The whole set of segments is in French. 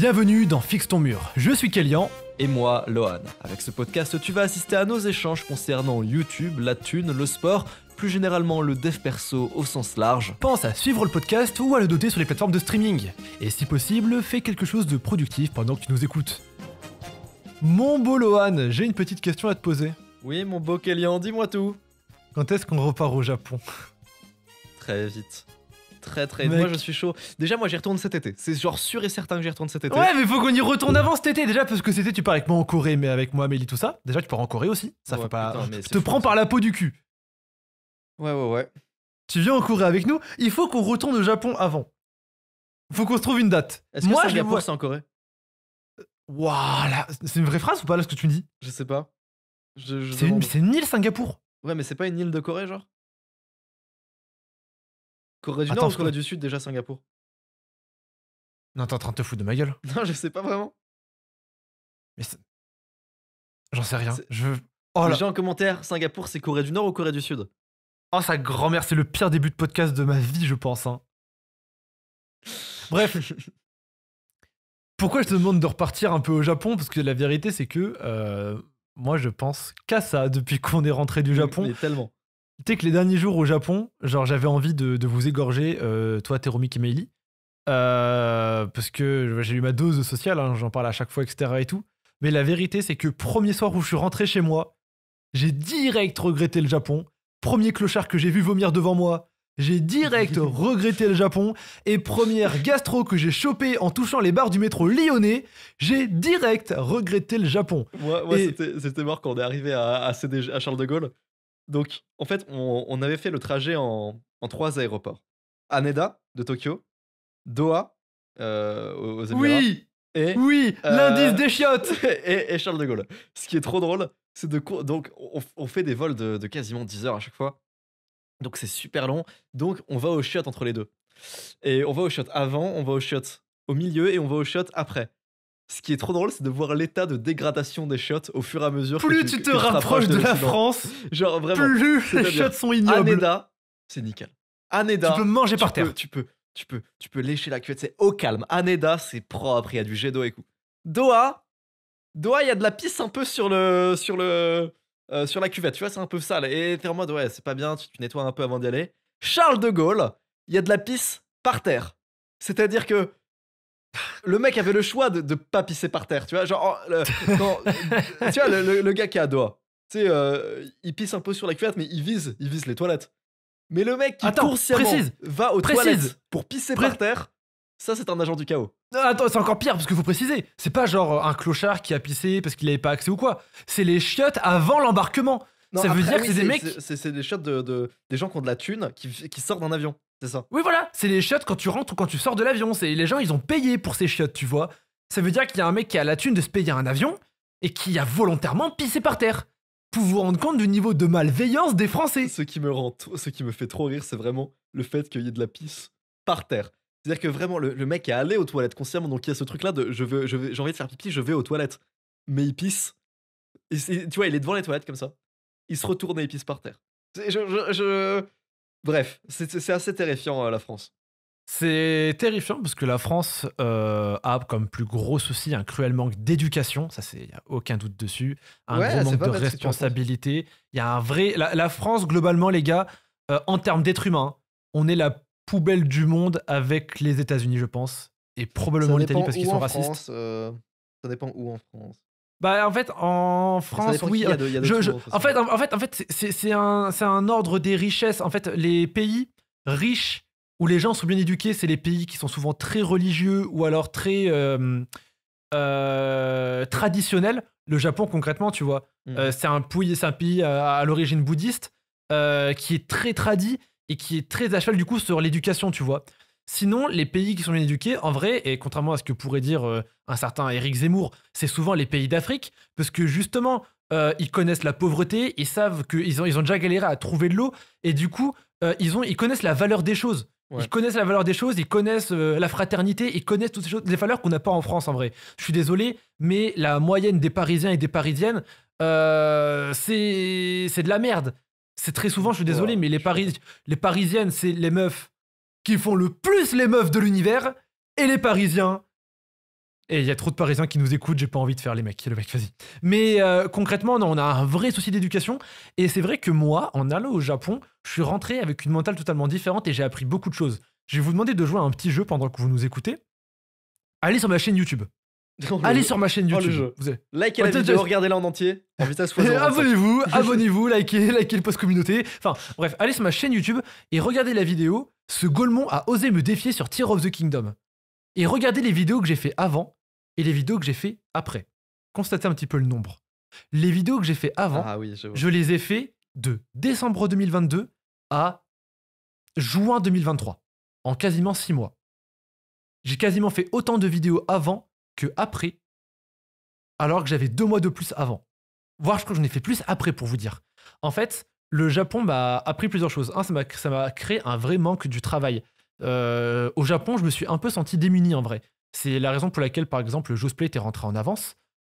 Bienvenue dans Fixe ton mur. Je suis Kélian. Et moi, Lohan. Avec ce podcast, tu vas assister à nos échanges concernant YouTube, la thune, le sport, plus généralement le dev perso au sens large. Pense à suivre le podcast ou à le doter sur les plateformes de streaming. Et si possible, fais quelque chose de productif pendant que tu nous écoutes. Mon beau Lohan, j'ai une petite question à te poser. Oui, mon beau Kélian, dis-moi tout. Quand est-ce qu'on repart au Japon Très vite très très. Moi je suis chaud. Déjà, moi j'y retourne cet été. C'est genre sûr et certain que j'y retourne cet été. Ouais, mais faut qu'on y retourne avant cet été déjà, parce que cet été tu pars avec moi en Corée, mais avec moi, Amélie, tout ça. Déjà, tu pars en Corée aussi. Ça fait pas. je te prends par la peau du cul. Ouais, ouais, ouais. Tu viens en Corée avec nous. Il faut qu'on retourne au Japon avant. Faut qu'on se trouve une date. Est-ce que moi, je c'est en Corée Voilà c'est une vraie phrase ou pas là ce que tu me dis Je sais pas. c'est une... une île Singapour. Ouais, mais c'est pas une île de Corée, genre Corée du Nord ou Corée du Sud déjà Singapour Non, t'es en train de te foutre de ma gueule. Non, je sais pas vraiment. Mais j'en sais rien. Je Oh en commentaire, Singapour, c'est Corée du Nord ou Corée du Sud Oh, sa grand-mère, c'est le pire début de podcast de ma vie, je pense. Hein. Bref. Pourquoi je te demande de repartir un peu au Japon Parce que la vérité, c'est que euh, moi, je pense qu'à ça depuis qu'on est rentré du Japon. tellement. Tu sais que les derniers jours au Japon, genre j'avais envie de, vous égorger, euh, toi, Terumi et euh, parce que j'ai eu ma dose sociale, hein, j'en parle à chaque fois, etc. et tout. Mais la vérité, c'est que premier soir où je suis rentré chez moi, j'ai direct regretté le Japon. Premier clochard que j'ai vu vomir devant moi, j'ai direct regretté le Japon. Et première gastro que j'ai chopé en touchant les barres du métro lyonnais, j'ai direct regretté le Japon. Moi, c'était mort quand on est arrivé à, à Charles de Gaulle. Donc, en fait, on, avait fait le trajet en, trois aéroports. Haneda, de Tokyo, Doha, euh, aux Émirats. Oui et, Oui euh, L'indice des chiottes et, Charles de Gaulle. Ce qui est trop drôle, c'est de... Donc, on, fait des vols de, de quasiment 10 heures à chaque fois. Donc, c'est super long. Donc, on va aux chiottes entre les deux. Et on va aux chiottes avant, on va aux chiottes au milieu et on va aux chiottes après. Ce qui est trop drôle, c'est de voir l'état de dégradation des shots au fur et à mesure. Plus que tu, tu, te rapproches de, la France, genre vraiment, plus les shots sont ignobles. Aneda, c'est nickel. Aneda, tu peux manger par terre. tu peux, tu peux, tu peux lécher la cuvette, c'est au calme. Aneda, c'est propre, il y a du jet d'eau et coup. Doha, il y a de la pisse un peu sur le, sur le, euh, sur la cuvette. Tu vois, c'est un peu sale. Et t'es en mode ouais, c'est pas bien. Tu, tu nettoies un peu avant d'y aller. Charles de Gaulle, il y a de la pisse par terre. C'est-à-dire que le mec avait le choix de, ne pas pisser par terre, tu vois. Genre, oh, tu vois, le, gars qui a doigt, tu sais, euh, il pisse un peu sur la cuvette, mais il vise, il vise les toilettes. Mais le mec qui va aux toilettes pour pisser par terre, ça c'est un agent du chaos. Euh, attends, c'est encore pire parce que faut préciser. C'est pas genre euh, un clochard qui a pissé parce qu'il n'avait pas accès ou quoi. C'est les chiottes avant l'embarquement. ça veut dire que c'est des mecs. C'est des chiottes de, des gens qui ont de la thune qui sortent d'un avion. Oui, voilà, c'est les chiottes quand tu rentres ou quand tu sors de l'avion. C'est les gens, ils ont payé pour ces chiottes, tu vois. Ça veut dire qu'il y a un mec qui a la thune de se payer un avion et qui a volontairement pissé par terre. Pour vous rendre compte du niveau de malveillance des Français. Ce qui me rend, ce qui me fait trop rire, c'est vraiment le fait qu'il y ait de la pisse par terre. C'est-à-dire que vraiment, le, mec est allé aux toilettes consciemment, donc il y a ce truc-là de je veux, j'ai envie de faire pipi, je vais aux toilettes. Mais il pisse. Et tu vois, il est devant les toilettes comme ça. Il se retourne et il pisse par terre. je, Bref, c'est assez terrifiant euh, la France. C'est terrifiant parce que la France euh, a comme plus gros souci un cruel manque d'éducation, ça c'est y a aucun doute dessus, un manque de responsabilité. Il y a un vrai la, France globalement les gars euh, en termes d'êtres humains, on est la poubelle du monde avec les États-Unis je pense et probablement l'Italie parce qu'ils sont racistes. ça dépend où en France. Bah en fait en France oui. En fait en fait en fait c'est un ordre des richesses. En fait les pays riches où les gens sont bien éduqués, c'est les pays qui sont souvent très religieux ou alors très euh, euh, traditionnels. Le Japon concrètement, tu vois, mmh. euh, c'est un, pays à, à l'origine bouddhiste qui est très tradit et qui est très à cheval du coup sur l'éducation, tu vois. Sinon, les pays qui sont bien éduqués, en vrai, et contrairement à ce que pourrait dire euh, un certain Eric Zemmour, c'est souvent les pays d'Afrique, parce que justement, euh, ils connaissent la pauvreté, ils savent qu'ils ont, ils ont déjà galéré à trouver de l'eau, et du coup, euh, ils, ont, ils connaissent la valeur des choses. Ils connaissent la valeur des choses, ils connaissent la fraternité, ils connaissent toutes ces choses, valeurs qu'on n'a pas en France en vrai. Je suis désolé, mais la moyenne des Parisiens et des Parisiennes, c'est, c'est de la merde. C'est très souvent, je suis désolé, mais les, Paris, les Parisiennes, c'est les meufs qui font le plus les meufs de l'univers et les Parisiens. Et il y a trop de Parisiens qui nous écoutent, j'ai pas envie de faire les mecs, le mec, vas-y. Mais euh, concrètement, on a un vrai souci d'éducation. Et c'est vrai que moi, en allant au Japon, je suis rentré avec une mentale totalement différente et j'ai appris beaucoup de choses. Je vais vous demander de jouer à un petit jeu pendant que vous nous écoutez. Allez sur ma chaîne YouTube. Allez euh, sur ma chaîne YouTube. Likez la vidéo, regardez-la en entier. abonnez-vous, abonnez-vous, likez, likez le post communauté. Enfin, bref, allez sur ma chaîne YouTube et regardez la vidéo. Ce Gaulmon a osé me défier sur Tear of the Kingdom. Et regardez les vidéos que j'ai fait avant et les vidéos que j'ai fait après. Constatez un petit peu le nombre. Les vidéos que j'ai fait avant, ah je, les ai fait de décembre 2022 à juin 2023, en quasiment six mois. J'ai quasiment fait autant de vidéos avant que après, alors que j'avais deux mois de plus avant. Voir je crois que j'en ai fait plus après, pour vous dire. En fait, le Japon m'a appris plusieurs choses. Un, ça m'a créé un vrai manque du travail. Euh, au Japon, je me suis un peu senti démuni en vrai. C'est la raison pour laquelle, par exemple, le Josplay était rentré en avance.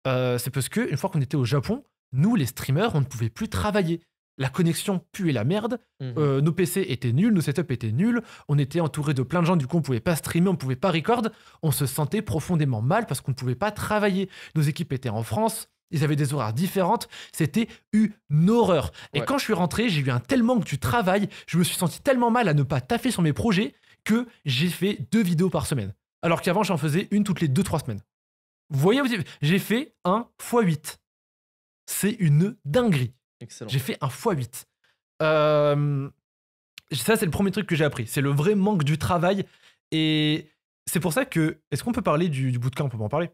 Euh, c'est parce que une fois qu'on était au Japon, nous, les streamers, on ne pouvait plus travailler la connexion puait la merde, mhm. euh, nos PC étaient nuls, nos setups étaient nuls, on était entouré de plein de gens, du coup on pouvait pas streamer, on pouvait pas record, on se sentait profondément mal parce qu'on ne pouvait pas travailler. Nos équipes étaient en France, ils avaient des horaires différentes, c'était une horreur. Et quand je suis rentré, j'ai eu un tel manque tu travail, je me suis senti tellement mal à ne pas taffer sur mes projets que j'ai fait deux vidéos par semaine. Alors qu'avant, j'en faisais une toutes les deux, trois semaines. Vous voyez, j'ai fait 1 x 8. C'est une dinguerie. J'ai fait un x8. ça, c'est le premier truc que j'ai appris. C'est le vrai manque du travail. Et c'est pour ça que. Est-ce qu'on peut parler du, bootcamp On peut en parler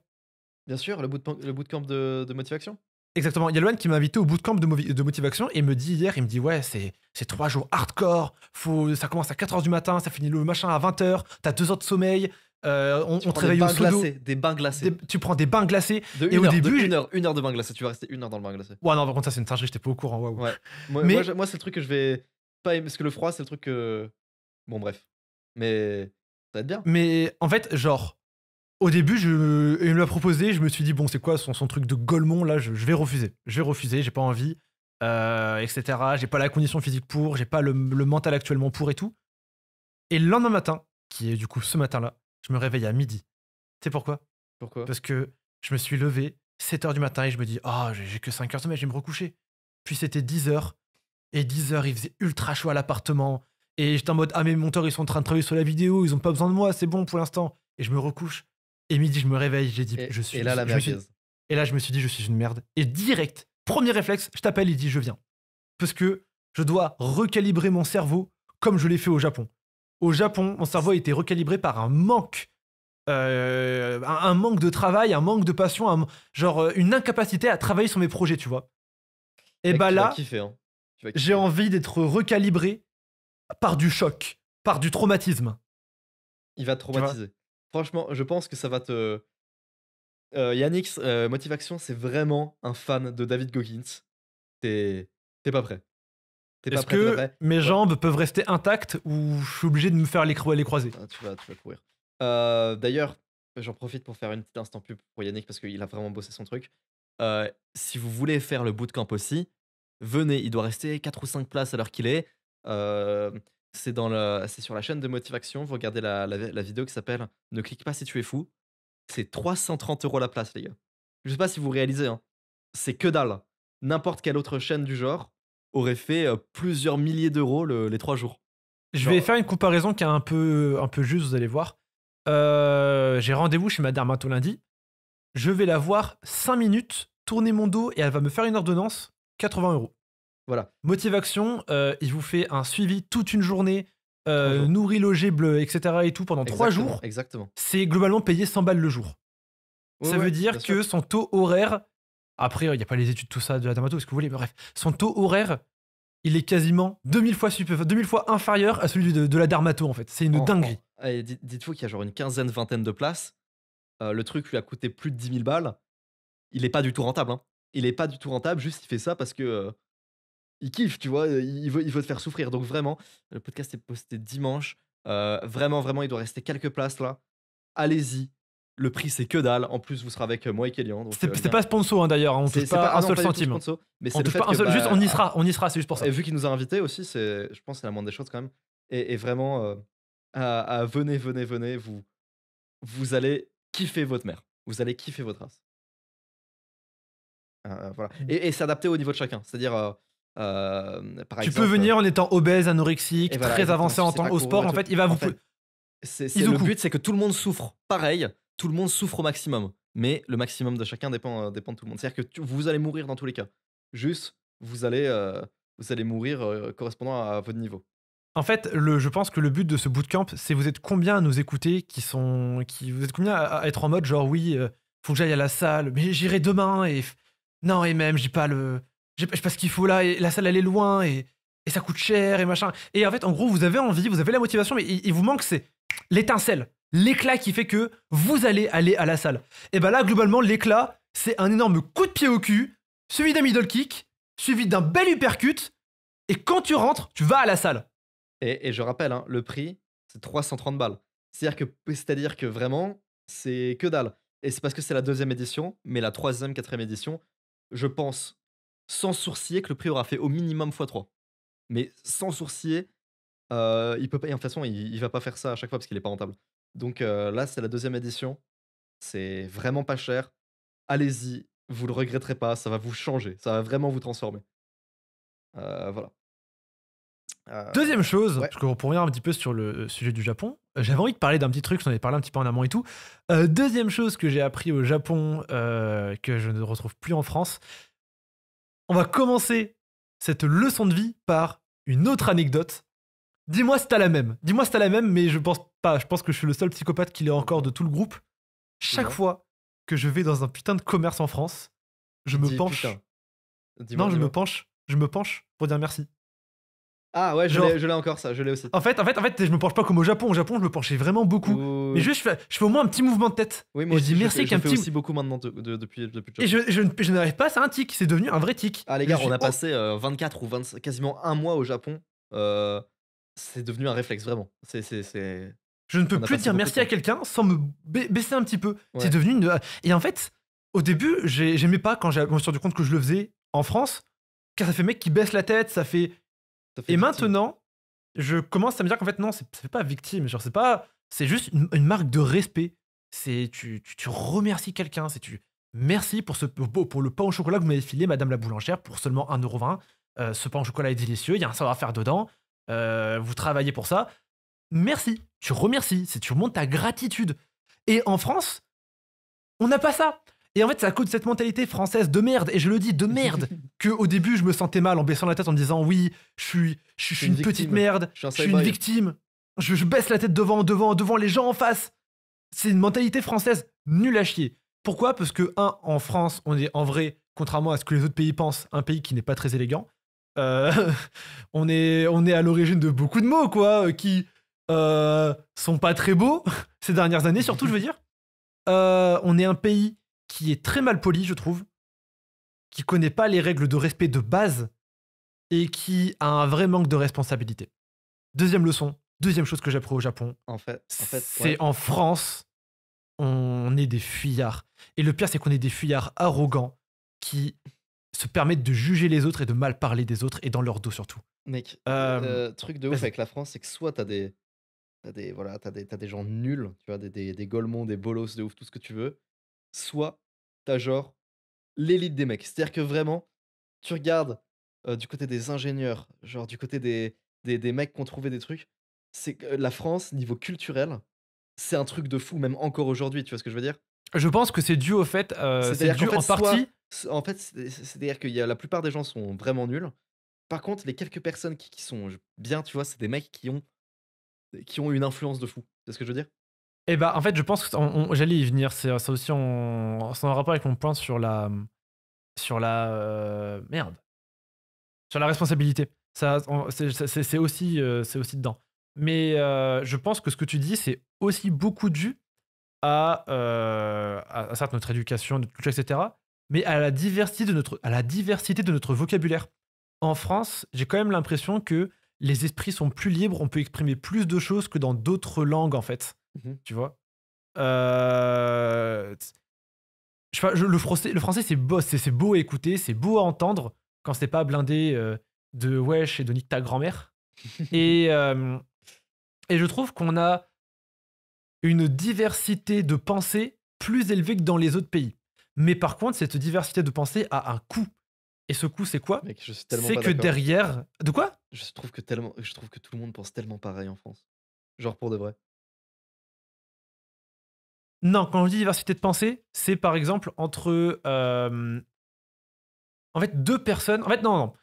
Bien sûr, le, bootcamp, le de, motivation. Exactement. Il y a Loan qui m'a invité au bootcamp de, motivation et me dit hier, il me dit Ouais, c'est trois jours hardcore. Faut, ça commence à 4h du matin, ça finit le machin à 20h. T'as deux heures de sommeil. Euh, on, travaille au Glacés, des bains glacés. tu prends des bains glacés. et au début. Une heure, heure de bain glacé. Tu vas rester une heure dans le bain glacé. Ouais, non, par contre, ça, c'est une j'étais pas au courant. Ouais. Moi, Mais... moi, c'est le truc que je vais pas aimer. Parce que le froid, c'est le truc que. Bon, bref. Mais ça va être bien. Mais en fait, genre, au début, je, il me l'a proposé. Je me suis dit, bon, c'est quoi son, son, truc de Golemont Là, je, vais refuser. Je vais refuser, j'ai pas envie, euh, etc. J'ai pas la condition physique pour, j'ai pas le, le mental actuellement pour et tout. Et le lendemain matin, qui est du coup ce matin-là, je me réveille à midi. Tu sais pourquoi Pourquoi Parce que je me suis levé 7h du matin et je me dis Oh, j'ai que 5 heures de sommeil, je vais me recoucher. Puis c'était 10h. Et 10h, il faisait ultra chaud à l'appartement. Et j'étais en mode Ah, mes monteurs, ils sont en train de travailler sur la vidéo, ils ont pas besoin de moi, c'est bon pour l'instant. Et je me recouche. Et midi, je me réveille, j'ai dit Je suis. Et là, la merde. Et là, je me suis dit Je suis une merde. Et direct, premier réflexe, je t'appelle, il dit Je viens. Parce que je dois recalibrer mon cerveau comme je l'ai fait au Japon. Au Japon, mon cerveau a été recalibré par un manque. Euh, un, manque de travail, un manque de passion, un, genre euh, une incapacité à travailler sur mes projets, tu vois. Et bah là, hein. j'ai envie d'être recalibré par du choc, par du traumatisme. Il va te traumatiser. Franchement, je pense que ça va te. Euh, Yannick, Motivation, c'est vraiment un fan de David Goggins. T'es pas prêt. Est-ce que mes jambes peuvent rester intactes ou je suis obligé de me faire les, croiser ah, tu, vas, courir. Euh, d'ailleurs, j'en profite pour faire une petite instant pub pour Yannick parce qu'il a vraiment bossé son truc. Euh, si vous voulez faire le bootcamp aussi, venez, il doit rester 4 ou 5 places à l'heure qu'il est. Euh, c'est sur la chaîne de Motivation, vous regardez la, vidéo qui s'appelle Ne clique pas si tu es fou. C'est 330 euros la place, les gars. Je sais pas si vous réalisez, hein. c'est que dalle. N'importe quelle autre chaîne du genre, aurait fait plusieurs milliers d'euros les trois jours. Je vais faire une comparaison qui est un peu, un peu juste, vous allez voir. j'ai rendez-vous chez ma dermatologue lundi. Je vais la voir cinq minutes, tourner mon dos et elle va me faire une ordonnance, 80 euros. Voilà. Motivation, euh, il vous fait un suivi toute une journée, euh, nourri, logé, bleu, etc. et tout pendant trois jours. Exactement. C'est globalement payé 100 balles le jour. ça veut dire que son taux horaire, après, il n'y a pas les études, tout ça, de la Darmato, ce que vous voulez. bref, son taux horaire, il est quasiment 2000 fois, fois inférieur à celui de, la Darmato, en fait. C'est une dinguerie. Eh, dites-vous qu'il y a genre une quinzaine, vingtaine de places. Euh, le truc lui a coûté plus de 10 000 balles. Il n'est pas du tout rentable. Hein. Il n'est pas du tout rentable, juste il fait ça parce que euh, kiffe, tu vois. Euh, il veut, te faire souffrir. Donc vraiment, le podcast est posté dimanche. vraiment, vraiment, il doit rester quelques places là. Allez-y, le prix, c'est que dalle. En plus, vous serez avec euh, moi et Kélian. Euh, hein, hein, c'est pas ah sponsor d'ailleurs, on touche pas, un seul centime. on bah, on y sera, on y sera, c'est juste pour ça. Et vu qu'il nous a invités aussi, je pense c'est la moindre des choses quand même. Et, vraiment, euh, à, venez, venez, venez, vous, vous allez kiffer votre mère. Vous allez kiffer votre race. voilà. Et, s'adapter au niveau de chacun. C'est-à-dire, par tu peux venir en étant obèse, anorexique, très avancé en temps au sport. En fait, il va vous. Le but, c'est que tout le monde souffre pareil tout le monde souffre au maximum. Mais le maximum de chacun dépend, euh, dépend de tout le monde. C'est-à-dire que vous allez mourir dans tous les cas. Juste, vous allez, euh, vous allez mourir euh, correspondant à, votre niveau. En fait, je pense que le but de ce bootcamp, c'est vous êtes combien à nous écouter, qui sont, qui, vous êtes combien à, être en mode genre oui, il faut que j'aille à la salle, mais j'irai demain et non et même j'ai pas le, j'ai pas ce qu'il faut là et la salle elle est loin et, ça coûte cher et machin. Et en fait, en gros, vous avez envie, vous avez la motivation, mais il vous manque c'est l'étincelle l'éclat qui fait que vous allez aller à la salle. Et bien là, globalement, l'éclat, c'est un énorme coup de pied au cul, suivi d'un middle kick, suivi d'un bel uppercut, et quand tu rentres, tu vas à la salle. Et, je rappelle, hein, le prix, c'est 330 balles. C'est-à-dire que, c'est-à-dire que vraiment, c'est que dalle. Et c'est parce que c'est la deuxième édition, mais la troisième, quatrième édition, je pense, sans sourcier, que le prix aura fait au minimum x3. Mais sans sourcier, euh, il peut pas. Et en toute façon, il, il, va pas faire ça à chaque fois parce qu'il est pas rentable. Donc là, c'est la deuxième édition. C'est vraiment pas cher. Allez-y, vous le regretterez pas. Ça va vous changer. Ça va vraiment vous transformer. voilà. Deuxième chose, parce parce pour revenir un petit peu sur le sujet du Japon, j'avais envie de parler d'un petit truc, j'en ai parlé un petit peu en amont et tout. deuxième chose que j'ai appris au Japon, que je ne retrouve plus en France, on va commencer cette leçon de vie par une autre anecdote. Dis-moi si t'as la même. Dis-moi si t'as la même, mais je pense je pense que je suis le seul psychopathe qui l'est encore de tout le groupe. Chaque fois que je vais dans un putain de commerce en France, je me penche. Non, je me penche. Je me penche pour dire merci. Ah ouais, je l'ai encore ça, je l'ai aussi. En fait, en fait, en fait, je me penche pas comme au Japon. Au Japon, je me penchais vraiment beaucoup. Mais je fais, au moins un petit mouvement de tête. et je dis merci aussi beaucoup maintenant depuis, depuis. Et je, n'arrive pas, c'est un tic. C'est devenu un vrai tic. Ah les gars, on a passé 24 euh, ou 25, quasiment un mois au Japon. Euh, c'est devenu un réflexe vraiment. C'est je ne peux plus dire merci à quelqu'un sans me baisser un petit peu. C'est devenu une. Et en fait, au début, j'aimais pas quand je me suis rendu compte que je le faisais en France, car ça fait mec qui baisse la tête, ça fait. et maintenant, je commence à me dire qu'en fait, non, ça fait pas victime. Genre, c'est pas. C'est juste une, marque de respect. C'est tu, tu, remercies quelqu'un, c'est tu. Merci pour, ce, pour le pain au chocolat que vous m'avez filé, Madame la boulangère, pour seulement 1,20€. Euh, ce pain au chocolat est délicieux, il y a un savoir-faire dedans. Euh, vous travaillez pour ça merci, tu remercies, c'est tu remontes ta gratitude. Et en France, on n'a pas ça. Et en fait, ça de cette mentalité française de merde, et je le dis de merde, que au début, je me sentais mal en baissant la tête en disant oui, je suis, je, suis une, petite merde, je suis, une victime, je, baisse la tête devant, devant, devant les gens en face. C'est une mentalité française nulle à chier. Pourquoi Parce que, un, en France, on est en vrai, contrairement à ce que les autres pays pensent, un pays qui n'est pas très élégant. Euh, on, est, on est à l'origine de beaucoup de mots, quoi, euh, qui, euh, sont pas très beaux ces dernières années, surtout, je veux dire. Euh, on est un pays qui est très mal poli, je trouve, qui connaît pas les règles de respect de base et qui a un vrai manque de responsabilité. Deuxième leçon, deuxième chose que j'apprends au Japon, en fait, c'est en France, on est des fuyards. Et le pire, c'est qu'on est des fuyards arrogants qui se permettent de juger les autres et de mal parler des autres et dans leur dos surtout. Mec, euh, le truc de ouf avec la France, c'est que soit t'as des, T'as des, voilà, as des, des gens nuls, tu vois, des, des, des Golemons, des Bolos, de ouf, tout ce que tu veux. Soit t'as genre l'élite des mecs. C'est-à-dire que vraiment, tu regardes du côté des ingénieurs, genre du côté des, des, des mecs qui ont trouvé des trucs. C'est que la France, niveau culturel, c'est un truc de fou, même encore aujourd'hui, tu vois ce que je veux dire Je pense que c'est dû au fait, c'est dû en, fait, partie. en fait, c'est-à-dire que la plupart des gens sont vraiment nuls. Par contre, les quelques personnes qui sont bien, tu vois, c'est des mecs qui ont qui ont une influence de fou. C'est ce que je veux dire Eh bah, ben, en fait, je pense que j'allais y venir. C'est euh, ça aussi, on, en rapport avec mon point sur la, sur la merde, sur la responsabilité. Ça, c'est, aussi, c'est aussi dedans. Mais je pense que ce que tu dis, c'est aussi beaucoup dû à, à, notre éducation, notre culture, etc., mais à la diversité de notre, à la diversité de notre vocabulaire. En France, j'ai quand même l'impression que les esprits sont plus libres, on peut exprimer plus de choses que dans d'autres langues, en fait. Mmh tu vois euh, je, le français, le français c'est beau, c'est beau à écouter, c'est beau à entendre quand c'est pas blindé euh, de wesh et de nique ta grand-mère. et, et je trouve qu'on a une diversité de pensée plus élevée que dans les autres pays. Mais par contre, cette diversité de pensée a un coût. Et ce coût, c'est quoi C'est que derrière. De quoi je trouve que tellement, je trouve que tout le monde pense tellement pareil en France. Genre pour de vrai. Non, quand je dis diversité de pensée, c'est par exemple entre. Euh, en fait, deux personnes. En fait, non, non.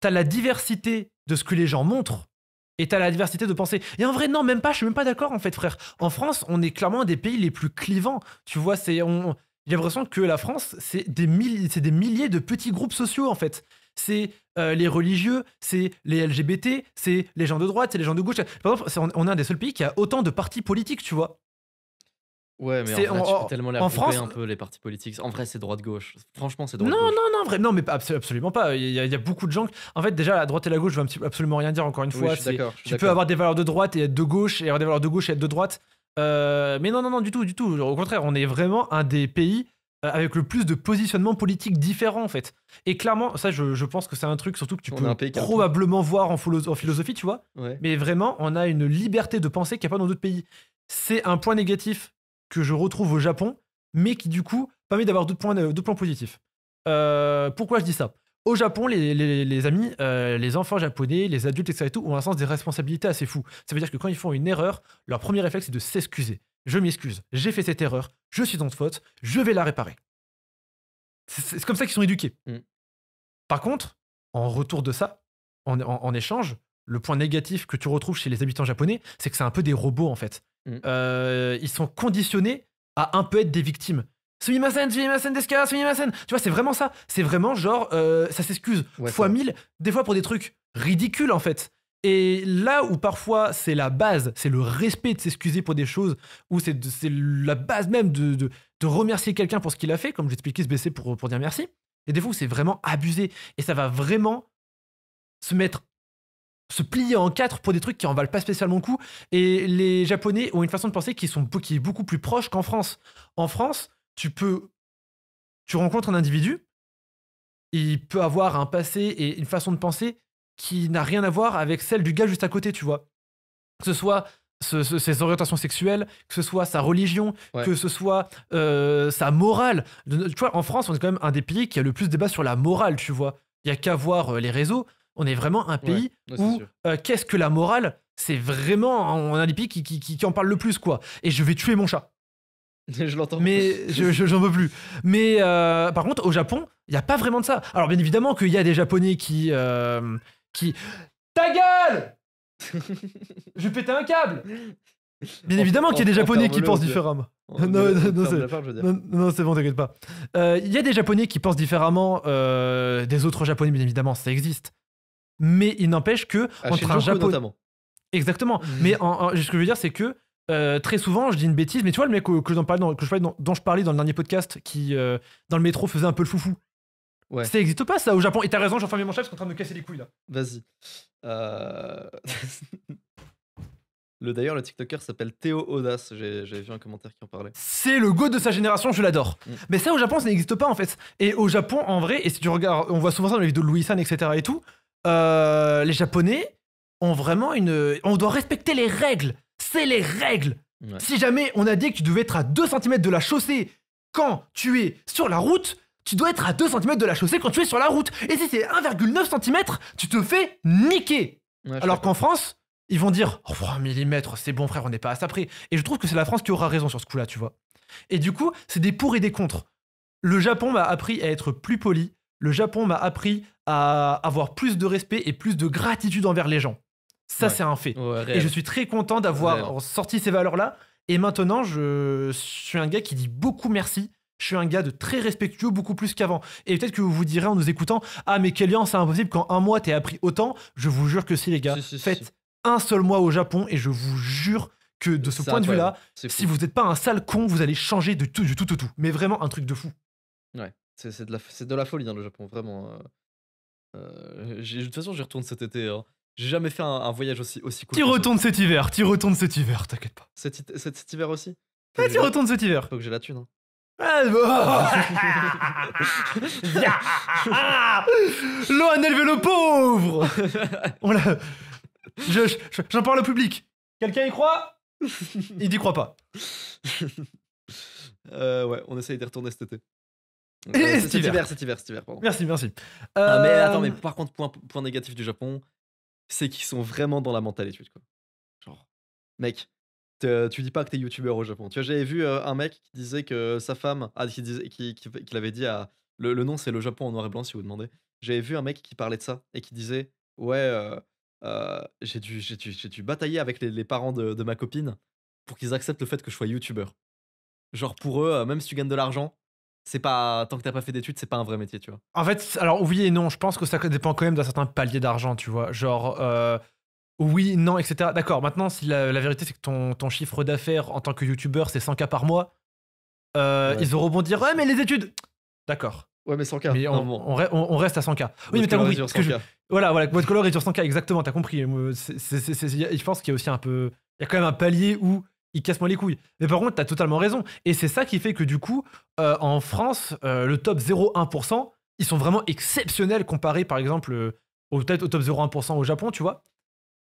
T'as la diversité de ce que les gens montrent et t'as la diversité de pensée. Et en vrai, non, même pas. Je suis même pas d'accord, en fait, frère. En France, on est clairement un des pays les plus clivants. Tu vois, c'est. On, j'ai l'impression que la France, c'est des, milliers, c'est des milliers de petits groupes sociaux, en fait c'est euh, les religieux, c'est les LGBT, c'est les gens de droite, c'est les gens de gauche. Par exemple, on est un des seuls pays qui a autant de partis politiques, tu vois. Ouais, mais en, vrai, en, tellement France, un peu les partis politiques. En vrai, c'est droite-gauche. Franchement, c'est droite-gauche. Non, non, non, non, mais absolument pas. Il y, a, beaucoup de gens. En fait, déjà, la droite et la gauche, je veux absolument rien dire. Encore une fois, je tu peux avoir des valeurs de droite et être de gauche, et avoir des valeurs de gauche et être de droite. Euh, mais non, non, non, du tout, du tout. Au contraire, on est vraiment un des pays euh, avec le plus de positionnement politique différents en fait. Et clairement, ça je, pense que c'est un truc surtout que tu peux probablement voir en, philosophie, tu vois. Mais vraiment, on a une liberté de penser qu'il n'y a pas dans d'autres pays. C'est un point négatif que je retrouve au Japon, mais qui du coup permet d'avoir d'autres points, euh, positifs. Euh, pourquoi je dis ça au Japon, les, amis, les enfants japonais, les adultes, etc. Et tout, ont un sens des responsabilités assez fou. Ça veut dire que quand ils font une erreur, leur premier réflexe, c'est de s'excuser je m'excuse, j'ai fait cette erreur, je suis dans de faute, je vais la réparer. C'est comme ça qu'ils sont éduqués. Mm. Par contre, en retour de ça, en, échange, le point négatif que tu retrouves chez les habitants japonais, c'est que c'est un peu des robots en fait. Mm. Euh, ils sont conditionnés à un peu être des victimes. Sumimasen, sumimasen deska, sumimasen. Tu vois, c'est vraiment ça. C'est vraiment genre, euh, ça s'excuse fois mille, des fois pour des trucs ridicules en fait. Et là où parfois c'est la base, c'est le respect de s'excuser pour des choses, ou c'est la base même de, de, remercier quelqu'un pour ce qu'il a fait, comme j'expliquais, se baisser pour, pour dire merci. Et des fois c'est vraiment abusé. Et ça va vraiment se mettre se plier en quatre pour des trucs qui en valent pas spécialement le coup. Et les Japonais ont une façon de penser qui, sont, qui est beaucoup plus proche qu'en France. En France, tu peux. Tu rencontres un individu, il peut avoir un passé et une façon de penser qui n'a rien à voir avec celle du gars juste à côté, tu vois. Que ce soit ses orientations sexuelles, que ce soit sa religion, que ce soit euh, sa morale. Tu vois, en France, on est quand même un des pays qui a le plus de débat sur la morale, tu vois. Il n'y a qu'à voir euh, les réseaux. On est vraiment un pays où euh, qu'est-ce que la morale C'est vraiment on a des pays qui, qui, en parlent le plus, quoi. Et je vais tuer mon chat. je l'entends. Mais je, j'en veux plus. Mais par contre, au Japon, il n'y a pas vraiment de ça. Alors, bien évidemment qu'il y a des Japonais qui qui. Ta gueule Je péter un câble Bien évidemment qu'il y a des Japonais qui pensent différemment. Non, c'est bon, t'inquiète pas. Euh, il y a des Japonais qui pensent différemment euh, des autres Japonais, bien évidemment, ça existe. Mais il n'empêche que entre un Japonais, exactement. Mm. Mais ce que je veux dire, c'est que euh, très souvent, je dis une bêtise, mais tu vois, le mec que, je dont je parlais dans le dernier podcast qui, dans le métro, faisait un peu le foufou. Ça n'existe pas ça au Japon. Et t'as raison, mon parce qu'on est en train de me casser les couilles là. Vas-y. Euh, le D'ailleurs, le TikToker s'appelle Théo Audace. J'ai vu un commentaire qui en parlait. C'est le go de sa génération, je l'adore. Mm. Mais ça au Japon, ça n'existe pas en fait. Et au Japon, en vrai, et si tu regardes, on voit souvent ça dans les vidéos de Louis San, etc. et tout, euh, les Japonais ont vraiment une. On doit respecter les règles. C'est les règles. Si jamais on a dit que tu devais être à 2 cm de la chaussée quand tu es sur la route, tu dois être à 2 cm de la chaussée quand tu es sur la route. Et si c'est 1,9 cm, tu te fais niquer. Alors qu'en France, ils vont dire oh, mm, c'est bon frère, on n'est pas à ça près. Et je trouve que c'est la France qui aura raison sur ce coup-là, tu vois. Et du coup, c'est des pour et des contre. Le Japon m'a appris à être plus poli. Le Japon m'a appris à avoir plus de respect et plus de gratitude envers les gens. Ça, c'est un fait. et je suis très content d'avoir sorti ces valeurs-là. Et maintenant, je suis un gars qui dit beaucoup merci je suis un gars de très respectueux, beaucoup plus qu'avant. Et peut-être que vous vous direz en nous écoutant Ah, mais quel c'est impossible, quand un mois t'es appris autant. Je vous jure que si, les gars, faites un seul mois au Japon et je vous jure que de ce point de vue-là, si vous n'êtes pas un sale con, vous allez changer de tout, du tout tout, tout. Mais vraiment un truc de fou. Ouais, c'est de, la, de la folie le Japon, vraiment. Hein. Euh, de toute façon, j'y retourne cet été. Hein. J'ai jamais fait un, voyage aussi, aussi cool. Tu retournes cet hiver, t'y retournes cet hiver, t'inquiète pas. Cet, hiver aussi retournes cet hiver Faut que j'ai la thune. Hein. élevé le pauvre On l'a... J'en je, J'en parle au public. Quelqu'un y croit Il n'y croit pas. Euh, ouais, on essaye de retourner cet été. Euh, c'est cet, hiver. Merci, merci. Ah, euh, mais attends, mais par contre, point, point négatif du Japon, c'est qu'ils sont vraiment dans la mentalité quoi. Genre, mec, euh, tu dis pas que t'es youtubeur au Japon. Tu vois, j'avais vu euh, un mec qui disait que sa femme, ah, qui, disait, qui, qui, l'avait dit à. Le, le nom, c'est le Japon en noir et blanc, si vous demandez. J'avais vu un mec qui parlait de ça et qui disait Ouais, euh, euh j'ai dû, batailler avec les, parents de, de, ma copine pour qu'ils acceptent le fait que je sois youtubeur. Genre, pour eux, même si tu gagnes de l'argent, c'est pas tant que t'as pas fait d'études, c'est pas un vrai métier, tu vois. En fait, alors oui et non, je pense que ça dépend quand même d'un certain palier d'argent, tu vois. Genre, oui, non, etc. D'accord, maintenant, si la, vérité, c'est que ton, chiffre d'affaires en tant que youtubeur, c'est 100K par mois, euh, ils ont rebondir. Ouais, mais les études D'accord. Ouais, mais 100K. on, reste à 100K. Oui, mais t'as compris. voilà, voilà, mode color est sur 100K, exactement, t'as compris. Euh, je pense qu'il y a aussi un peu. Il y a quand même un palier où ils cassent moins les couilles. Mais par contre, t'as totalement raison. Et c'est ça qui fait que du coup, euh, en France, le top 0,1%, ils sont vraiment exceptionnels comparés, par exemple, peut-être au top 0,1% au Japon, tu vois.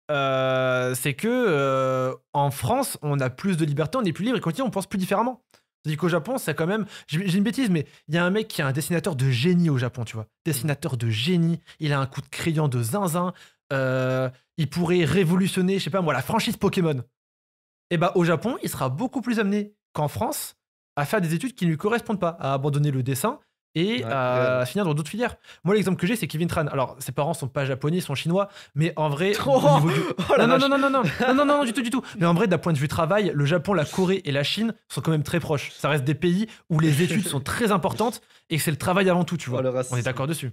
Euh, c'est que euh, en France, on a plus de liberté, on est plus libre, et quand on pense plus différemment. C'est-à-dire qu'au Japon, c'est quand même. J'ai une bêtise, mais il y a un mec qui est un dessinateur de génie au Japon, tu vois. Dessinateur de génie, il a un coup de crayon de zinzin. Euh, il pourrait révolutionner, je sais pas moi, la franchise Pokémon. Et eh bah ben, au Japon, il sera beaucoup plus amené qu'en France à faire des études qui ne lui correspondent pas, à abandonner le dessin et à euh, finir dans d'autres filières. Moi, l'exemple que j'ai, c'est Kevin Tran. Alors, ses parents sont pas japonais, ils sont chinois, mais en vrai. Oh non, non, non, non, non, non, non, non, non, du tout, du tout. Mais en vrai, d'un point de vue travail, le Japon, la Corée et la Chine sont quand même très proches. Ça reste des pays où les études sont très importantes et que c'est le travail avant tout, tu vois. Oh, On est d'accord dessus.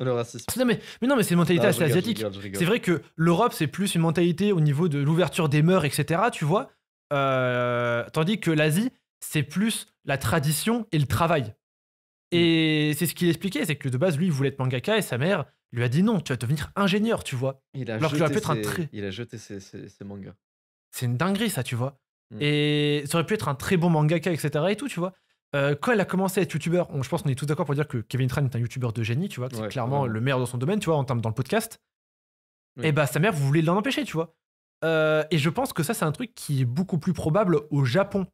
Oh, le racisme. Non, mais, non, mais c'est une mentalité ah, assez asiatique. C'est vrai que l'Europe, c'est plus une mentalité au niveau de l'ouverture des mœurs, etc., tu vois. Euh, tandis que l'Asie, c'est plus la tradition et le travail. Mm. Et c'est ce qu'il expliquait, c'est que de base, lui, il voulait être mangaka et sa mère lui a dit non, tu vas devenir ingénieur, tu vois. Il a jeté, a ses, mangas. C'est une dinguerie, ça, tu vois. Mm. Et ça aurait pu être un très bon mangaka, etc. et tout, tu vois. quand euh, elle a commencé à être youtubeur, je pense qu'on est tous d'accord pour dire que Kevin Tran est un youtubeur de génie, tu vois, c'est clairement le meilleur dans son domaine, tu vois, en termes dans le podcast. Et bah, sa mère, vous l'en empêcher, tu vois. Euh, et je pense que ça, c'est un truc qui est beaucoup plus probable au Japon,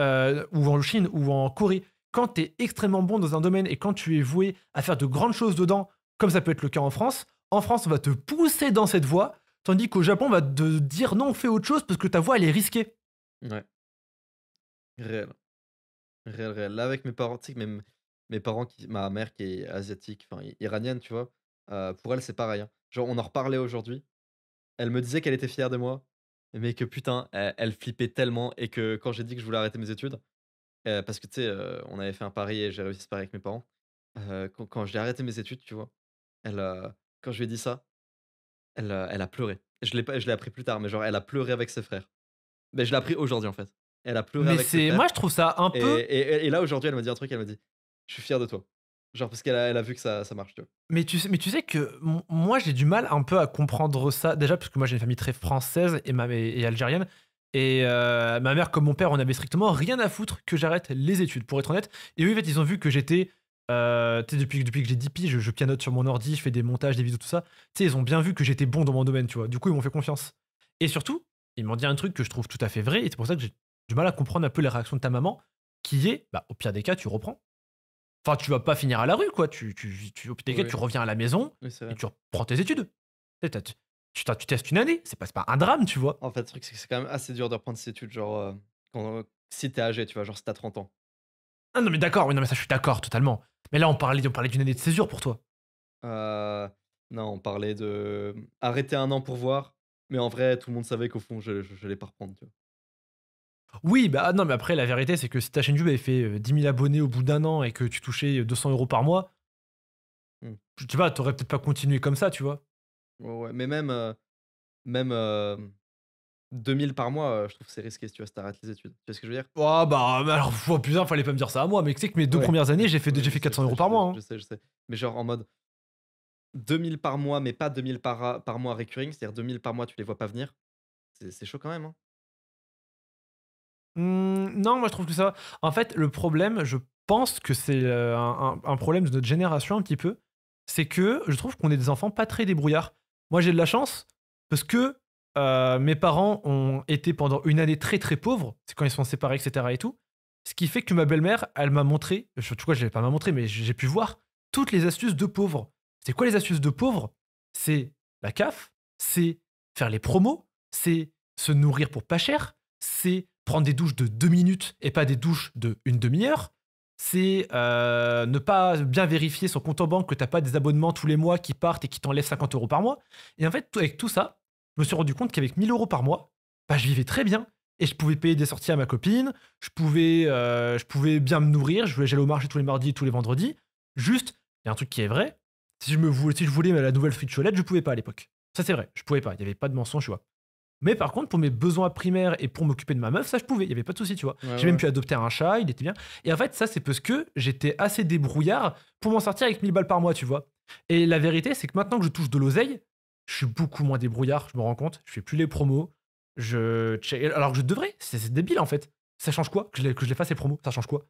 euh, ou en Chine, ou en Corée quand tu es extrêmement bon dans un domaine et quand tu es voué à faire de grandes choses dedans, comme ça peut être le cas en France, en France, on va te pousser dans cette voie, tandis qu'au Japon, on va te dire non, fais autre chose parce que ta voie, elle est risquée. Ouais. Réel. Réel, réel. Là, avec mes parents, mes parents, qui, ma mère qui est asiatique, enfin iranienne, tu vois, euh, pour elle, c'est pareil. Hein. Genre, on en reparlait aujourd'hui. Elle me disait qu'elle était fière de moi, mais que putain, elle, elle flippait tellement et que quand j'ai dit que je voulais arrêter mes études, euh, parce que tu sais, euh, on avait fait un pari et j'ai réussi ce pari avec mes parents. Euh, quand, quand j'ai arrêté mes études, tu vois, elle, quand je lui ai dit ça, elle, elle a pleuré. Je l'ai, je l'ai appris plus tard, mais genre, elle a pleuré avec ses frères. Mais je l'ai appris aujourd'hui en fait. Elle a pleuré mais avec ses frères. Moi, je trouve ça un peu. Et, là, aujourd'hui, elle m'a dit un truc, elle m'a dit Je suis fier de toi. Genre, parce qu'elle a, elle a vu que ça, ça marche, tu vois. Mais tu sais, mais tu sais que moi, j'ai du mal un peu à comprendre ça. Déjà, parce que moi, j'ai une famille très française et, ma, et algérienne. Et euh, ma mère comme mon père, on avait strictement rien à foutre que j'arrête les études, pour être honnête. Et oui, en fait, ils ont vu que j'étais... Euh, depuis, depuis que j'ai 10 je, canote pianote sur mon ordi, je fais des montages, des vidéos, tout ça. sais ils ont bien vu que j'étais bon dans mon domaine, tu vois. Du coup, ils m'ont fait confiance. Et surtout, ils m'ont dit un truc que je trouve tout à fait vrai, et c'est pour ça que j'ai du mal à comprendre un peu les réactions de ta maman, qui est, bah, au pire des cas, tu reprends. Enfin, tu vas pas finir à la rue, quoi. Tu, tu, au pire des cas, tu reviens à la maison et tu reprends tes études. tête tu, tu testes une année, c'est pas, pas un drame, tu vois. En fait, le truc, c'est que c'est quand même assez dur de reprendre ses études, genre, euh, quand, euh, si t'es âgé, tu vois, genre si t'as 30 ans. Ah non, mais d'accord, oui, non, mais ça, je suis d'accord, totalement. Mais là, on parlait, on parlait d'une année de césure pour toi. Euh, non, on parlait de arrêter un an pour voir, mais en vrai, tout le monde savait qu'au fond, je, n'allais pas reprendre, tu vois. Oui, bah ah non, mais après, la vérité, c'est que si ta chaîne YouTube avait fait 10 000 abonnés au bout d'un an et que tu touchais 200 euros par mois, mmh. tu vois, t'aurais peut-être pas continué comme ça, tu vois. Ouais, Mais même, euh, même 2000 euh, par mois, euh, je trouve que c'est risqué si tu vois, si les études. Tu vois ce que je veux dire Oh bah alors alors oh, putain, fallait pas me dire ça à moi, mais tu sais que mes deux premières années, j'ai fait, fait 400 euros par mois. Hein. Je sais, je sais. Mais genre en mode 2000 par mois, mais pas 2000 par, par mois recurring, c'est-à-dire 2000 par mois, tu les vois pas venir. C'est chaud quand même. Hein. Mmh, non, moi je trouve que ça. En fait, le problème, je pense que c'est un problème de notre génération un petit peu. C'est que je trouve qu'on est des enfants pas très débrouillards. Moi, j'ai de la chance parce que euh, mes parents ont été pendant une année très très pauvres. C'est quand ils sont séparés, etc. Et tout. Ce qui fait que ma belle-mère, elle m'a montré, en tout cas, je pas m'a montré, mais j'ai pu voir toutes les astuces de pauvres. C'est quoi les astuces de pauvres C'est la CAF, c'est faire les promos, c'est se nourrir pour pas cher, c'est prendre des douches de deux minutes et pas des douches de une demi-heure, c'est euh, ne pas bien vérifier son compte en banque, que tu n'as pas des abonnements tous les mois qui partent et qui t'enlèvent 50 euros par mois. Et en fait, avec tout ça, je me suis rendu compte qu'avec 1000 euros par mois, bah, je vivais très bien et je pouvais payer des sorties à ma copine, je pouvais, euh, je pouvais bien me nourrir, je voulais aller au marché tous les mardis et tous les vendredis. Juste, il y a un truc qui est vrai, si je, me voulais, si je voulais la nouvelle je je pouvais pas à l'époque. Ça c'est vrai, je pouvais pas, il n'y avait pas de mensonge, tu vois. Mais par contre, pour mes besoins primaires et pour m'occuper de ma meuf, ça je pouvais. Il n'y avait pas de souci, tu vois. j'ai même pu adopter un chat, il était bien. Et en fait, ça, c'est parce que j'étais assez débrouillard pour m'en sortir avec 1000 balles par mois, tu vois. Et la vérité, c'est que maintenant que je touche de l'oseille, je suis beaucoup moins débrouillard, je me rends compte. Je fais plus les promos. Je... Alors que je devrais, c'est débile en fait. Ça change quoi que je, les, fasse les promos Ça change quoi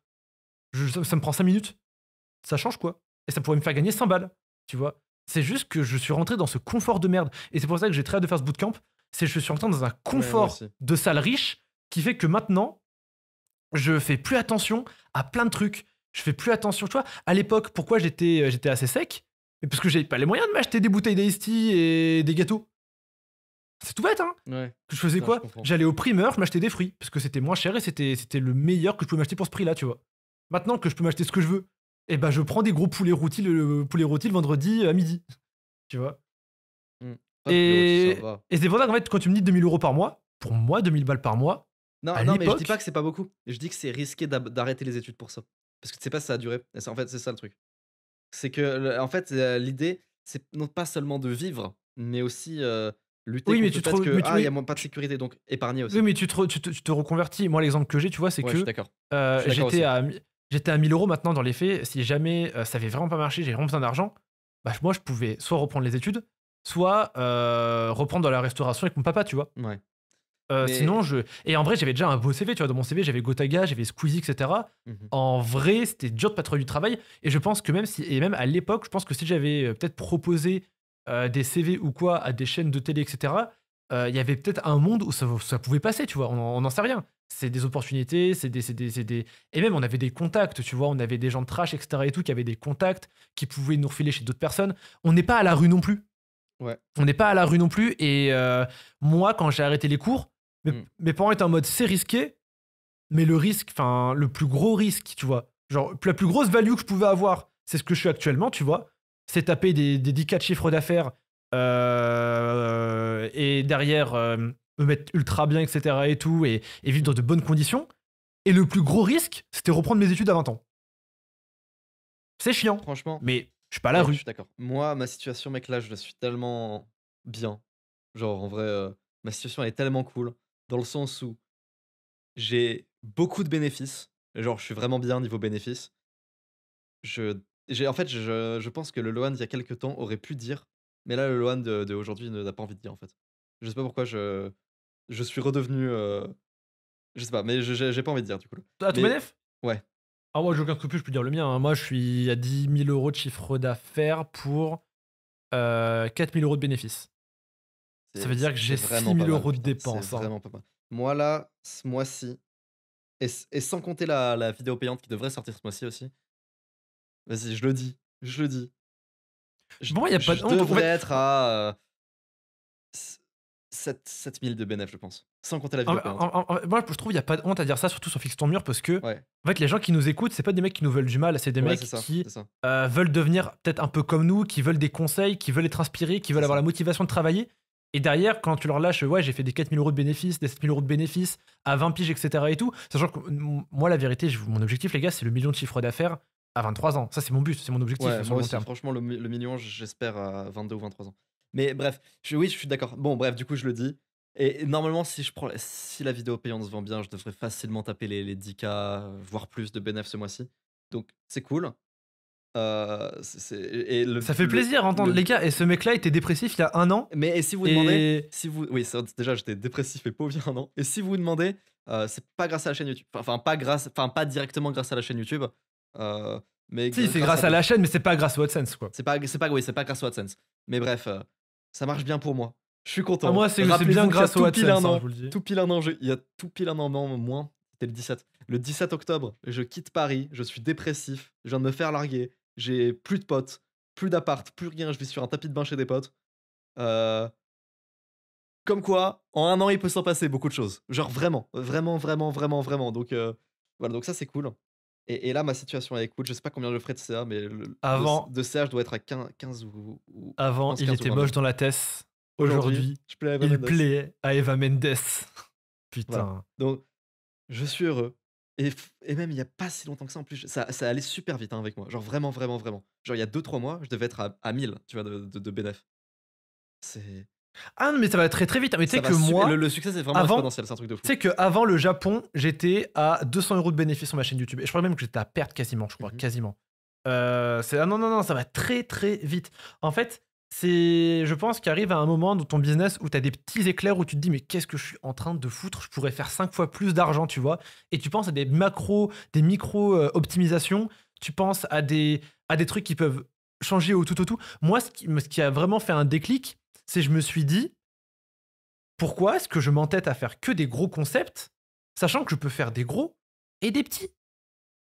ça, me prend 5 minutes. Ça change quoi Et ça pourrait me faire gagner 100 balles, tu vois. C'est juste que je suis rentré dans ce confort de merde. Et c'est pour ça que j'ai très hâte de faire ce bootcamp c'est que je suis en dans un confort de salle riche qui fait que maintenant, je fais plus attention à plein de trucs. Je fais plus attention, tu vois. À l'époque, pourquoi j'étais euh, assez sec parce que j'avais pas les moyens de m'acheter des bouteilles d'Aisty et des gâteaux. C'est tout bête, hein ouais. Je faisais quoi J'allais au primeur, je m'achetais des fruits parce que c'était moins cher et c'était le meilleur que je pouvais m'acheter pour ce prix-là, tu vois. Maintenant que je peux m'acheter ce que je veux, eh ben je prends des gros poulets rôtis poulet le vendredi euh, à midi, tu vois. Et, c'est pour ça qu'en fait, quand tu me dis 2000 euros par mois, pour moi, 2000 balles par mois. Non, non mais je dis pas que c'est pas beaucoup. Je dis que c'est risqué d'arrêter les études pour ça. Parce que tu sais pas si ça a duré. En fait, c'est ça le truc. C'est que, en fait, euh, l'idée, c'est non pas seulement de vivre, mais aussi euh, lutter oui, mais tu trouves que, ah, il y a moins pas de sécurité, donc épargner aussi. Oui, mais tu te, reconvertis. Moi, l'exemple que j'ai, tu vois, c'est que euh, j'étais à j'étais à 1000 euros maintenant dans les faits. Si jamais ça avait vraiment pas marché, j'ai vraiment besoin d'argent, bah, moi, je pouvais soit reprendre les études, soit euh, reprendre dans la restauration avec mon papa, tu vois. Ouais. Euh, sinon, je. Et en vrai, j'avais déjà un beau CV, tu vois. Dans mon CV, j'avais Gotaga, j'avais Squeezie, etc. Mhm. En vrai, c'était dur de pas trouver du travail. Et je pense que même si. Et même à l'époque, je pense que si j'avais euh, peut-être proposé des CV ou quoi à des chaînes de télé, etc., il y avait peut-être un monde où ça, ça, pouvait passer, tu vois. On n'en sait rien. C'est des opportunités, c'est des, des, des, Et même, on avait des contacts, tu vois. On avait des gens de trash, etc. et tout, qui avaient des contacts, qui pouvaient nous refiler chez d'autres personnes. On n'est pas à la rue non plus. On n'est pas à la rue non plus. Et euh, moi, quand j'ai arrêté les cours, mm. mes, parents étaient en mode c'est risqué, mais le risque, enfin, le plus gros risque, tu vois, genre la plus grosse value que je pouvais avoir, c'est ce que je suis actuellement, tu vois, c'est taper des, des 10 4 chiffres d'affaires euh, et derrière euh, me mettre ultra bien, etc. et tout, et, vivre dans de bonnes conditions. Et le plus gros risque, c'était reprendre mes études à 20 ans. C'est chiant. Franchement. Mais je suis pas la rue. d'accord. Moi, ma situation, mec, là, je la suis tellement bien. Genre, en vrai, euh, ma situation, elle est tellement cool. Dans le sens où j'ai beaucoup de bénéfices. Genre, je suis vraiment bien niveau bénéfices. Je, j'ai, en fait, je, je pense que le Loan il y a quelques temps, aurait pu dire. Mais là, le Loan d'aujourd'hui de, n'a pas envie de dire, en fait. Je sais pas pourquoi je, je suis redevenu. Euh, je sais pas, mais j'ai pas envie de dire, du coup. Ah, tout bénéf Ouais. Ah, moi, j'ai aucun scrupule, je peux dire le mien. Hein. Moi, je suis à 10 000 euros de chiffre d'affaires pour euh, 4 000 euros de bénéfices. Ça veut dire que j'ai 6 000 euros de dépenses. Hein. Moi, là, ce mois-ci, et, sans compter la, vidéo payante qui devrait sortir ce mois-ci aussi, vas-y, je le dis. Je le dis. Je, il y a pas de je devrais être à 7000 euh, de bénéfices je pense sans compter la moi, je trouve qu'il n'y a pas de honte à dire ça, surtout sur Fixe ton mur, parce que en fait, les gens qui nous écoutent, c'est pas des mecs qui nous veulent du mal, c'est des mecs qui euh, veulent devenir peut-être un peu comme nous, qui veulent des conseils, qui veulent être inspirés, qui veulent avoir la motivation de travailler. Et derrière, quand tu leur lâches, ouais, j'ai fait des 4000 euros de bénéfices, des 7000 euros de bénéfices, à 20 piges, etc. et tout, sachant que moi, la vérité, mon objectif, les gars, c'est le million de chiffre d'affaires à 23 ans. Ça, c'est mon but, c'est mon objectif. franchement, le, million, j'espère à 22 ou 23 ans. Mais bref, je, oui, je suis d'accord. Bon, bref, du coup, je le dis. Et normalement, si, je prends, si la vidéo payante se vend bien, je devrais facilement taper les, 10K, voire plus de bénéfices ce mois-ci. Donc, c'est cool. Euh, et ça fait plaisir d'entendre les gars. Et ce mec-là était dépressif il y a un an. Mais si vous demandez, si vous, oui, déjà j'étais dépressif et pauvre il y a un an. Et si vous, demandez, euh, c'est pas grâce à la chaîne YouTube. Enfin, pas grâce, enfin pas directement grâce à la chaîne YouTube. Euh, mais si, c'est grâce à, la chaîne, mais c'est pas grâce à AdSense quoi. C'est pas, pas, oui, c'est pas grâce à AdSense. Mais bref, ça marche bien pour moi. Je suis content. Ah, moi, c'est bien grâce au hein, Tout pile un an, il y a tout pile un an moins. C'était le 17. Le 17 octobre, je quitte Paris, je suis dépressif, je viens de me faire larguer, j'ai plus de potes, plus d'appart, plus rien, je vis sur un tapis de bain chez des potes. Euh, comme quoi, en un an, il peut s'en passer beaucoup de choses. Genre vraiment, vraiment, vraiment, vraiment, vraiment. Donc euh, voilà, donc ça c'est cool. Et, là, ma situation est cool. Je sais pas combien je ferai de CA, mais le, avant, de, CA, je dois être à 15, ou, Avant, il était moche dans la thèse. Aujourd'hui, je il plaît à Eva Mendes. Putain. Donc, je suis heureux. Et, et même, il n'y a pas si longtemps que ça en plus. Ça, ça allait super vite hein, avec moi. Genre, vraiment, vraiment, vraiment. Genre, il y a 2-3 mois, je devais être à, à 1000, tu vois, de, de, bénéf. C'est. Ah non, mais ça va très très vite. Mais tu sais que moi. Le, succès, c'est vraiment avant, exponentiel, c'est un truc de fou. Tu sais qu'avant le Japon, j'étais à 200 euros de bénéfice sur ma chaîne YouTube. Et je crois même que j'étais à perte quasiment, je crois, mmh quasiment. Euh, ah non, non, non, ça va très très vite. En fait, c'est, je pense, arrive à un moment dans ton business où tu as des petits éclairs où tu te dis, mais qu'est-ce que je suis en train de foutre Je pourrais faire cinq fois plus d'argent, tu vois. Et tu penses à des macro des micro-optimisations, euh, tu penses à des, à des trucs qui peuvent changer au tout au tout. Moi, ce qui, ce qui a vraiment fait un déclic, c'est je me suis dit, pourquoi est-ce que je m'entête à faire que des gros concepts, sachant que je peux faire des gros et des petits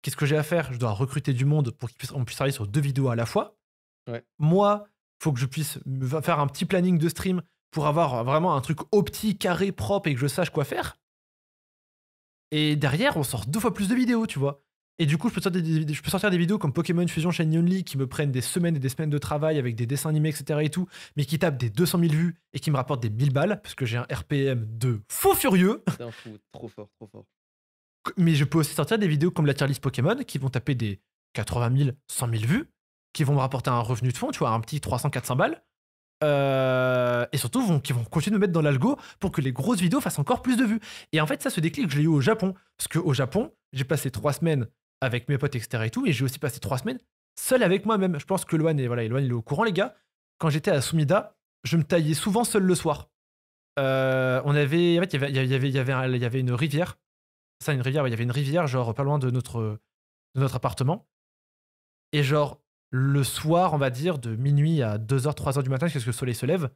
Qu'est-ce que j'ai à faire Je dois recruter du monde pour qu'on puisse, travailler sur deux vidéos à la fois. Moi, faut que je puisse faire un petit planning de stream pour avoir vraiment un truc opti, carré, propre et que je sache quoi faire. Et derrière, on sort deux fois plus de vidéos, tu vois. Et du coup, je peux, sortir des, vidéos comme Pokémon Fusion Chain Only qui me prennent des semaines et des semaines de travail avec des dessins animés, etc. et tout, mais qui tapent des 200 000 vues et qui me rapportent des 1000 balles parce que j'ai un RPM de fou furieux. C'est un fou, trop fort, trop fort. Mais je peux aussi sortir des vidéos comme la tier list Pokémon qui vont taper des 80 000, 100 000 vues qui vont me rapporter un revenu de fond, tu vois, un petit 300-400 balles. Euh, et surtout vont, qui vont continuer de mettre dans l'algo pour que les grosses vidéos fassent encore plus de vues. Et en fait, ça, se déclic, je l'ai eu au Japon. Parce qu'au Japon, j'ai passé trois semaines avec mes potes, etc. et tout, et j'ai aussi passé trois semaines seul avec moi-même. Je pense que Loan est, voilà, est au courant, les gars. Quand j'étais à Sumida, je me taillais souvent seul le soir. Euh, on avait, en fait, y avait, y avait, une rivière. Ça, une rivière, il y avait une rivière, genre pas loin de notre, de notre appartement. Et genre, le soir, on va dire, de minuit à 2h, 3h du matin, quest ce que le soleil se lève,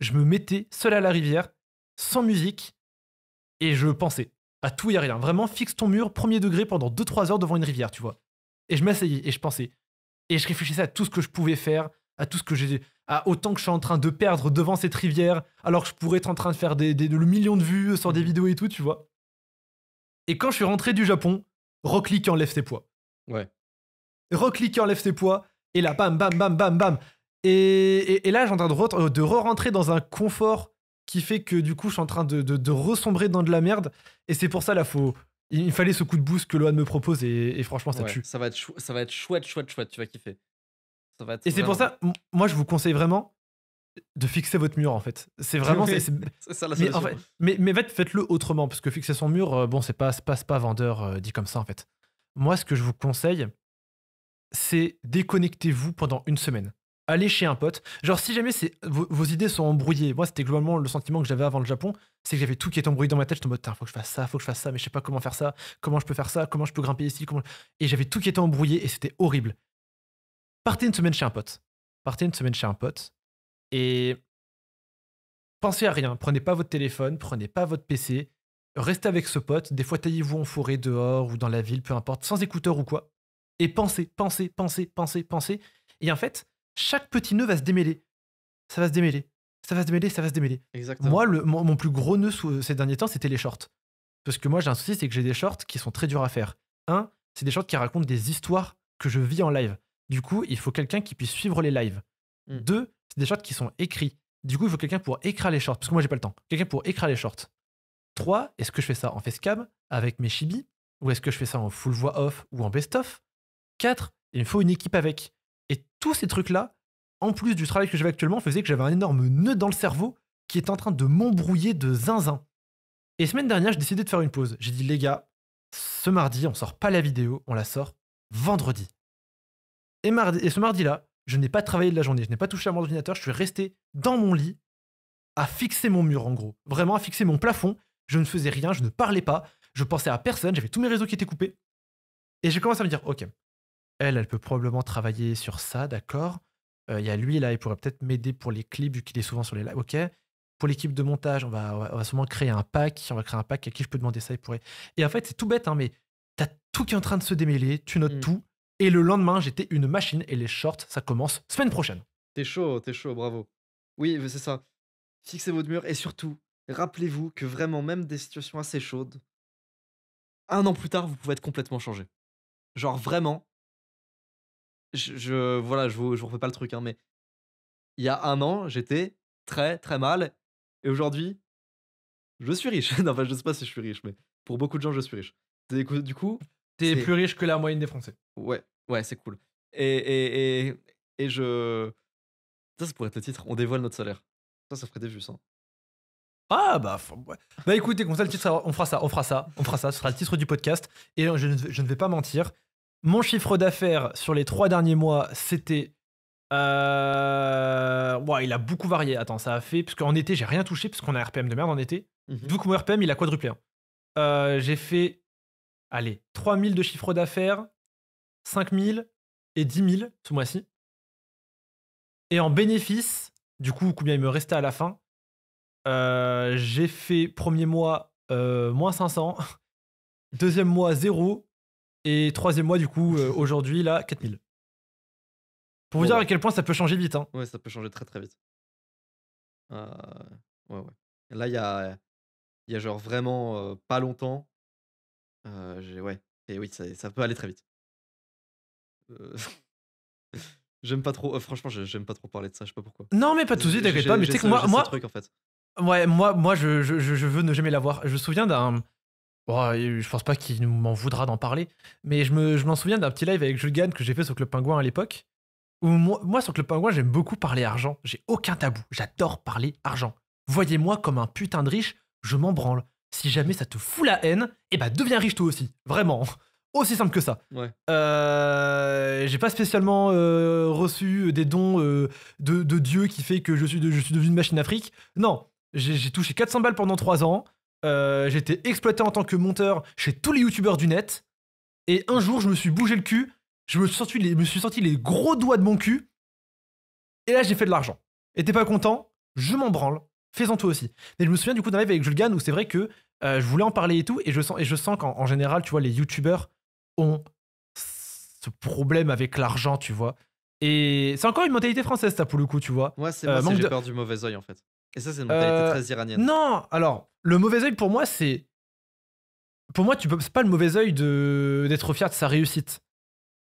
je me mettais seul à la rivière, sans musique, et je pensais à tout et à rien. Vraiment, fixe ton mur, premier degré, pendant 2-3 heures devant une rivière, tu vois. Et je m'asseyais et je pensais. Et je réfléchissais à tout ce que je pouvais faire, à tout ce que j'ai. à autant que je suis en train de perdre devant cette rivière, alors que je pourrais être en train de faire des, des, millions de vues sur des mmh. vidéos et tout, tu vois. Et quand je suis rentré du Japon, Rocklick enlève ses poids. Ouais. Rocklick enlève ses poids, et là, bam, bam, bam, bam, bam. Et, là, je suis en train de, re, de rentrer dans un confort qui fait que du coup, je suis en train de, de, ressombrer dans de la merde. Et c'est pour ça, là, faut, il fallait ce coup de boost que Loan me propose. Et, franchement, ça tue. Ça va, être ça va être chouette, chouette, chouette. Tu vas kiffer. Ça va et c'est pour ça, moi, je vous conseille vraiment de fixer votre mur en fait. C'est vraiment Mais, mais, faites-le autrement parce que fixer son mur, euh, bon, c'est pas, passe pas vendeur euh, dit comme ça en fait. Moi, ce que je vous conseille, c'est déconnectez-vous pendant une semaine. Allez chez un pote. Genre, si jamais vos, idées sont embrouillées, moi, c'était globalement le sentiment que j'avais avant le Japon, c'est que j'avais tout qui était embrouillé dans ma tête. J'étais en mode, faut que je fasse ça, faut que je fasse ça, mais je sais pas comment faire ça, comment je peux faire ça, comment je peux grimper ici, Et j'avais tout qui était embrouillé et c'était horrible. Partez une semaine chez un pote. Partez une semaine chez un pote et pensez à rien. Prenez pas votre téléphone, prenez pas votre PC. Restez avec ce pote. Des fois, taillez-vous en forêt dehors ou dans la ville, peu importe, sans écouteur ou quoi et penser, penser, penser, penser, penser. Et en fait, chaque petit nœud va se démêler. Ça va se démêler. Ça va se démêler, ça va se démêler. Exactement. Moi, mon, plus gros nœud ces derniers temps, c'était les shorts. Parce que moi, j'ai un souci, c'est que j'ai des shorts qui sont très durs à faire. Un, c'est des shorts qui racontent des histoires que je vis en live. Du coup, il faut quelqu'un qui puisse suivre les lives. Hmm. Deux, c'est des shorts qui sont écrits. Du coup, il faut quelqu'un pour écrire les shorts. Parce que moi, j'ai pas le temps. Quelqu'un pour écrire les shorts. Trois, est-ce que je fais ça en facecam avec mes chibis, Ou est-ce que je fais ça en full voix off ou en best-of il me faut une équipe avec. Et tous ces trucs-là, en plus du travail que j'avais actuellement, faisaient que j'avais un énorme nœud dans le cerveau qui est en train de m'embrouiller de zinzin. Et semaine dernière, j'ai décidé de faire une pause. J'ai dit, les gars, ce mardi, on sort pas la vidéo, on la sort vendredi. Et, et ce mardi-là, je n'ai pas travaillé de la journée, je n'ai pas touché à mon ordinateur, je suis resté dans mon lit à fixer mon mur en gros, vraiment à fixer mon plafond. Je ne faisais rien, je ne parlais pas, je pensais à personne, j'avais tous mes réseaux qui étaient coupés. Et j'ai commencé à me dire, ok, elle, elle peut probablement travailler sur ça, d'accord. Euh, il y a lui, là, il pourrait peut-être m'aider pour les clips, vu qu'il est souvent sur les lives. OK. Pour l'équipe de montage, on va, on va, sûrement créer un pack. On va créer un pack à qui je peux demander ça. Il pourrait. Et en fait, c'est tout bête, hein, mais t'as tout qui est en train de se démêler. Tu notes mmh. tout. Et le lendemain, j'étais une machine. Et les shorts, ça commence semaine prochaine. T'es chaud, t'es chaud, bravo. Oui, c'est ça. Fixez votre mur. Et surtout, rappelez-vous que vraiment, même des situations assez chaudes, un an plus tard, vous pouvez être complètement changé. Genre vraiment, je, voilà, je vous, je vous refais pas le truc, hein, mais il y a un an, j'étais très très mal, et aujourd'hui, je suis riche. enfin, je sais pas si je suis riche, mais pour beaucoup de gens, je suis riche. Du coup, tu es plus riche que la moyenne des Français. Ouais, ouais, c'est cool. Et, je. Ça, ça pourrait être le titre. On dévoile notre salaire. Ça, ça ferait des vues, ça. Hein. Ah bah, bah écoutez, comme ça, le titre, on fera ça, on fera ça, on fera ça. Ce sera le titre du podcast. Et je ne vais pas mentir, mon chiffre d'affaires sur les trois derniers mois, c'était. Euh... Ouais, il a beaucoup varié. Attends, ça a fait. Parce qu'en été, j'ai rien touché, parce qu'on a RPM de merde en été. Du mhm. coup, mon RPM, il a quadruplé. Hein. Euh, j'ai fait. Allez, 3000 de chiffre d'affaires, 5000 et 10 000 ce mois-ci. Et en bénéfice, du coup, combien il me restait à la fin euh, J'ai fait premier mois euh, moins 500, deuxième mois zéro. Et troisième mois, du coup, euh, aujourd'hui, là, 4000. Pour vous dire à quel point ça peut changer vite. Hein. Ouais, ça peut changer très très vite. Euh, ouais, ouais. là, il y a, y a genre vraiment euh, pas longtemps. ouais. Et oui, ça, ça, peut aller très vite. j'aime pas trop. franchement, j'aime pas trop parler de ça, je sais pas pourquoi. Non, mais pas tout de suite, t'inquiète pas. Mais tu sais que moi. Truc, en fait. Ouais, moi, moi je, je, je, veux ne jamais l'avoir. Je me souviens d'un Oh, je pense pas qu'il m'en voudra d'en parler, mais je, m'en souviens d'un petit live avec Julgan que j'ai fait sur Club Pingouin à l'époque. Où moi, sur Club Pingouin, j'aime beaucoup parler argent. J'ai aucun tabou. J'adore parler argent. Voyez-moi comme un putain de riche, je m'en branle. Si jamais ça te fout la haine, eh bah deviens riche toi aussi. Vraiment. Aussi simple que ça. Euh, j'ai pas spécialement euh, reçu euh, des dons de, Dieu qui fait que je suis, je suis devenu une machine afrique. Non, j'ai, j'ai touché 400 balles pendant 3 ans. Euh, j'étais exploité en tant que monteur chez tous les youtubeurs du net. Et un jour, je me suis bougé le cul, je me suis sorti les, gros doigts de mon cul. Et là, j'ai fait de l'argent. Et t'es pas content Je m'en branle. Fais-en toi aussi. Mais je me souviens du coup d'un live avec Julgan où c'est vrai que euh, je voulais en parler et tout. Et je sens, et je sens qu'en général, tu vois, les youtubeurs ont ce problème avec l'argent, tu vois. Et c'est encore une mentalité française, ça, pour le coup, tu vois. Moi c'est moi, euh, de... peur du mauvais oeil, en fait. Et ça, c'est une mentalité euh, très iranienne. Non, alors, le mauvais oeil pour moi, c'est. Pour moi, tu peux... c'est pas le mauvais oeil de... d'être fier de sa réussite.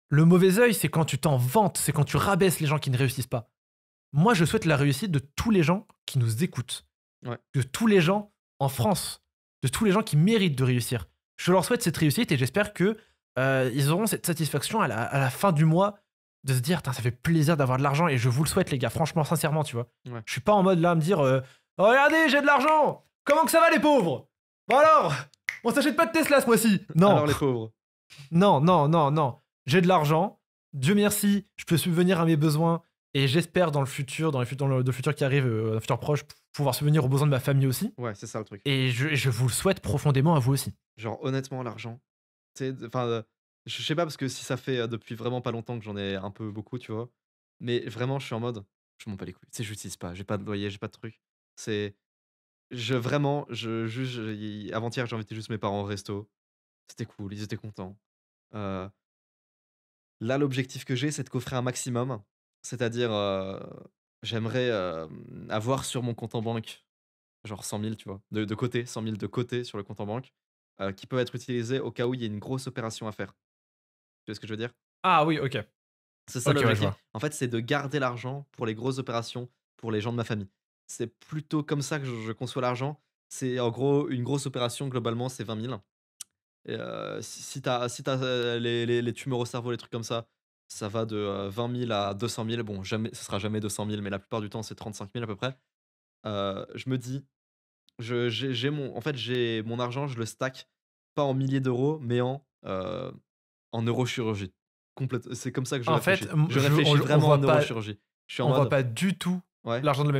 Le mauvais oeil, c'est quand tu t'en vantes, c'est quand tu rabaisses les gens qui ne réussissent pas. Moi, je souhaite la réussite de tous les gens qui nous écoutent, de tous les gens en France, de tous les gens qui méritent de réussir. Je leur souhaite cette réussite et j'espère que euh, ils auront cette satisfaction à la, fin du mois de se dire, ça fait plaisir d'avoir de l'argent et je vous le souhaite, les gars, franchement, sincèrement, tu vois. Je suis pas en mode là à me dire, euh, oh, regardez, j'ai de l'argent, comment que ça va, les pauvres Bon alors, on s'achète pas de Tesla ce mois-ci. Non. les pauvres. Non, non, non, non. J'ai de l'argent, Dieu merci, je peux subvenir à mes besoins et j'espère dans le futur, dans, les le, futur qui arrive, euh, un futur proche, pouvoir subvenir aux besoins de ma famille aussi. Ouais, c'est ça le truc. Et je, vous le souhaite profondément à vous aussi. Genre, honnêtement, l'argent, enfin, euh, je sais pas, parce que si ça fait depuis vraiment pas longtemps que j'en ai un peu beaucoup, tu vois. Mais vraiment, je suis en mode, je m'en bats les couilles. C'est, j'utilise pas, j'ai pas de loyer, j'ai pas de truc. C'est. Je, vraiment, je juge. Avant-hier, j'ai invité juste mes parents au resto. C'était cool, ils étaient contents. là, l'objectif que j'ai, c'est de coffrer un maximum. C'est-à-dire, j'aimerais avoir sur mon compte en banque, genre 100 000, tu vois, de, côté, 100 000 de côté sur le compte en banque, qui peuvent être utilisés au cas où il y a une grosse opération à faire. Tu vois ce que je veux dire Ah oui, ok. C'est ça le truc. en fait, c'est de garder l'argent pour les grosses opérations, pour les gens de ma famille. C'est plutôt comme ça que je, conçois l'argent. C'est en gros une grosse opération, globalement, c'est 20 000. Euh, si tu as, si as euh, les, les, tumeurs au cerveau, les trucs comme ça, ça va de 20 euh, 000 à 200 000. Bon, jamais, ce sera jamais 200 000, mais la plupart du temps, c'est 35 000 à peu près. je me dis, je, mon, en fait, j'ai mon argent, je le stack, pas en milliers d'euros, mais en en neurochirurgie. C'est comme ça que je en réfléchis. Fait, je, réfléchis vraiment en neurochirurgie. on voit pas du tout l'argent de, la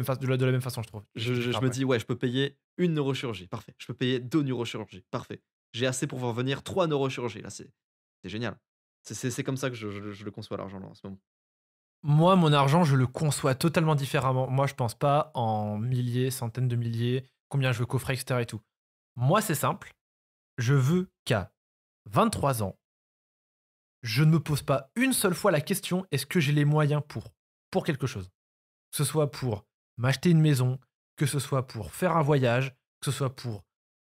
même façon, je trouve. Je, me dis, ouais, je peux payer une neurochirurgie, parfait. Je peux payer deux neurochirurgies, parfait. J'ai assez pour voir venir trois neurochirurgies. Là, c'est génial. C'est comme ça que je, le conçois, l'argent, en ce moment. Moi, mon argent, je le conçois totalement différemment. Moi, je pense pas en milliers, centaines de milliers, combien je veux coffrer, etc. et tout. Moi, c'est simple. Je veux qu'à 23 ans, je ne me pose pas une seule fois la question est-ce que j'ai les moyens pour, pour quelque chose Que ce soit pour m'acheter une maison, que ce soit pour faire un voyage, que ce soit pour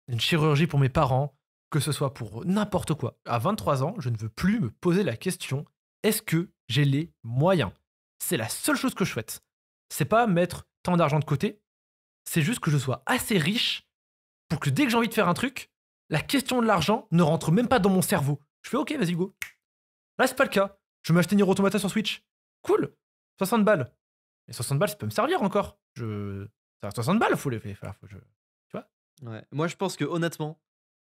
une chirurgie pour mes parents, que ce soit pour n'importe quoi. À 23 ans, je ne veux plus me poser la question est-ce que j'ai les moyens C'est la seule chose que je souhaite. C'est pas mettre tant d'argent de côté, c'est juste que je sois assez riche pour que dès que j'ai envie de faire un truc, la question de l'argent ne rentre même pas dans mon cerveau. Je fais OK, vas-y, go. Là, c'est pas le cas. Je vais m'acheter Nier Automata sur Switch. Cool. 60 balles. Mais 60 balles, ça peut me servir encore. Je... 60 balles, faut les faire. Tu vois ouais. Moi, je pense que honnêtement,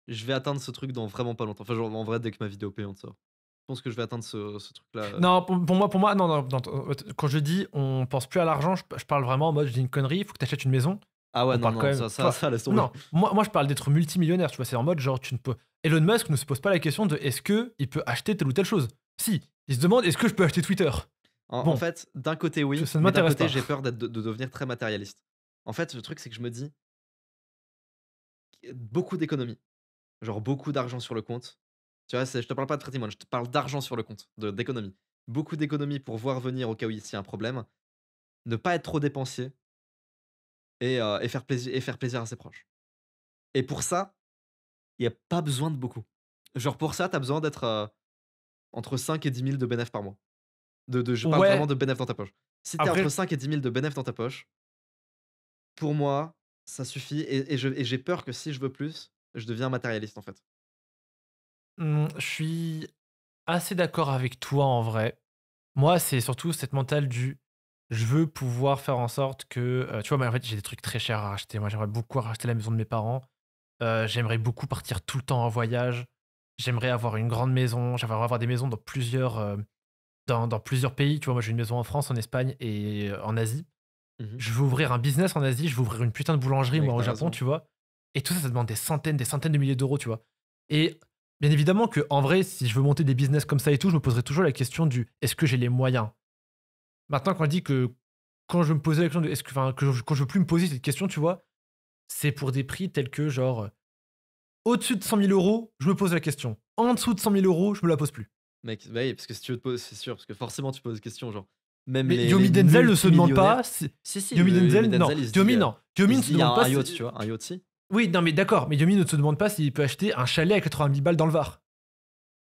je vais atteindre ce truc dans vraiment pas longtemps. Enfin, genre, en vrai, dès que ma vidéo payante sort. Je pense que je vais atteindre ce, truc-là. Euh. Non, pour, moi, pour moi non, euh, quand je dis on pense plus à l'argent, je, parle vraiment en mode je dis une connerie, il faut que tu achètes une maison. Ah ouais, non, ça, ça, laisse tomber. Non, moi, moi je parle d'être multimillionnaire, tu vois, c'est en mode genre tu ne peux. Elon Musk ne se pose pas la question de est-ce qu'il peut acheter telle ou telle chose. Si, il se demande est-ce que je peux acheter Twitter en, fait, d'un côté, oui. Ça, ça d'un côté, j'ai peur de, devenir très matérialiste. En fait, le truc, c'est que je me dis beaucoup d'économies, genre beaucoup d'argent sur le compte. Tu vois, je te parle pas de patrimoine, je te parle d'argent sur le compte, d'économie. Beaucoup d'économies pour voir venir au cas où il y a un problème, ne pas être trop dépensier euh, et, faire, plaisir, et faire plaisir à ses proches. Et pour ça, il n'y a pas besoin de beaucoup. Genre pour ça, tu as besoin d'être entre 5 et 10 000 de bénéf par mois. De, de, je parle vraiment de bénéf dans ta poche. Si tu as entre 5 et 10 000 de bénéf dans ta poche, pour moi, ça suffit. Et, j'ai peur que si je veux plus, je deviens matérialiste en fait. Mmh, je suis assez d'accord avec toi en vrai. Moi, c'est surtout cette mentale du je veux pouvoir faire en sorte que. tu vois, mais en fait, j'ai des trucs très chers à racheter. Moi, j'aimerais beaucoup racheter la maison de mes parents j'aimerais beaucoup partir tout le temps en voyage. J'aimerais avoir une grande maison. J'aimerais avoir des maisons dans plusieurs, dans, plusieurs pays. Tu vois, moi j'ai une maison en France, en Espagne et en Asie. Mmh je veux ouvrir un business en Asie. Je veux ouvrir une putain de boulangerie, moi, au Japon, tu vois. Et tout ça, ça demande des centaines, des centaines de milliers d'euros, tu vois. Et bien évidemment que en vrai, si je veux monter des business comme ça et tout, je me poserai toujours la question du est-ce que j'ai les moyens Maintenant, quand on dit que quand je me posais la question de est-ce que, quand je veux plus me poser cette question, tu vois, c'est pour des prix tels que genre euh, au-dessus de 100 000 euros, je me pose la question. En dessous de 100 000 euros, je me la pose plus. Mec, bah oui, parce que si tu veux te poser, c'est sûr, parce que forcément tu poses question, genre. mais les, Yomi Denzel ne se demande pas. Si, si, Yomi euh, Denzel, non. Yomi, non. Yomi euh, ne se demande pas. Un yacht, si... tu vois, un yacht, si. Oui, non, mais d'accord, mais Yomi ne se demande pas s'il peut acheter un chalet à 90 000 balles dans le Var.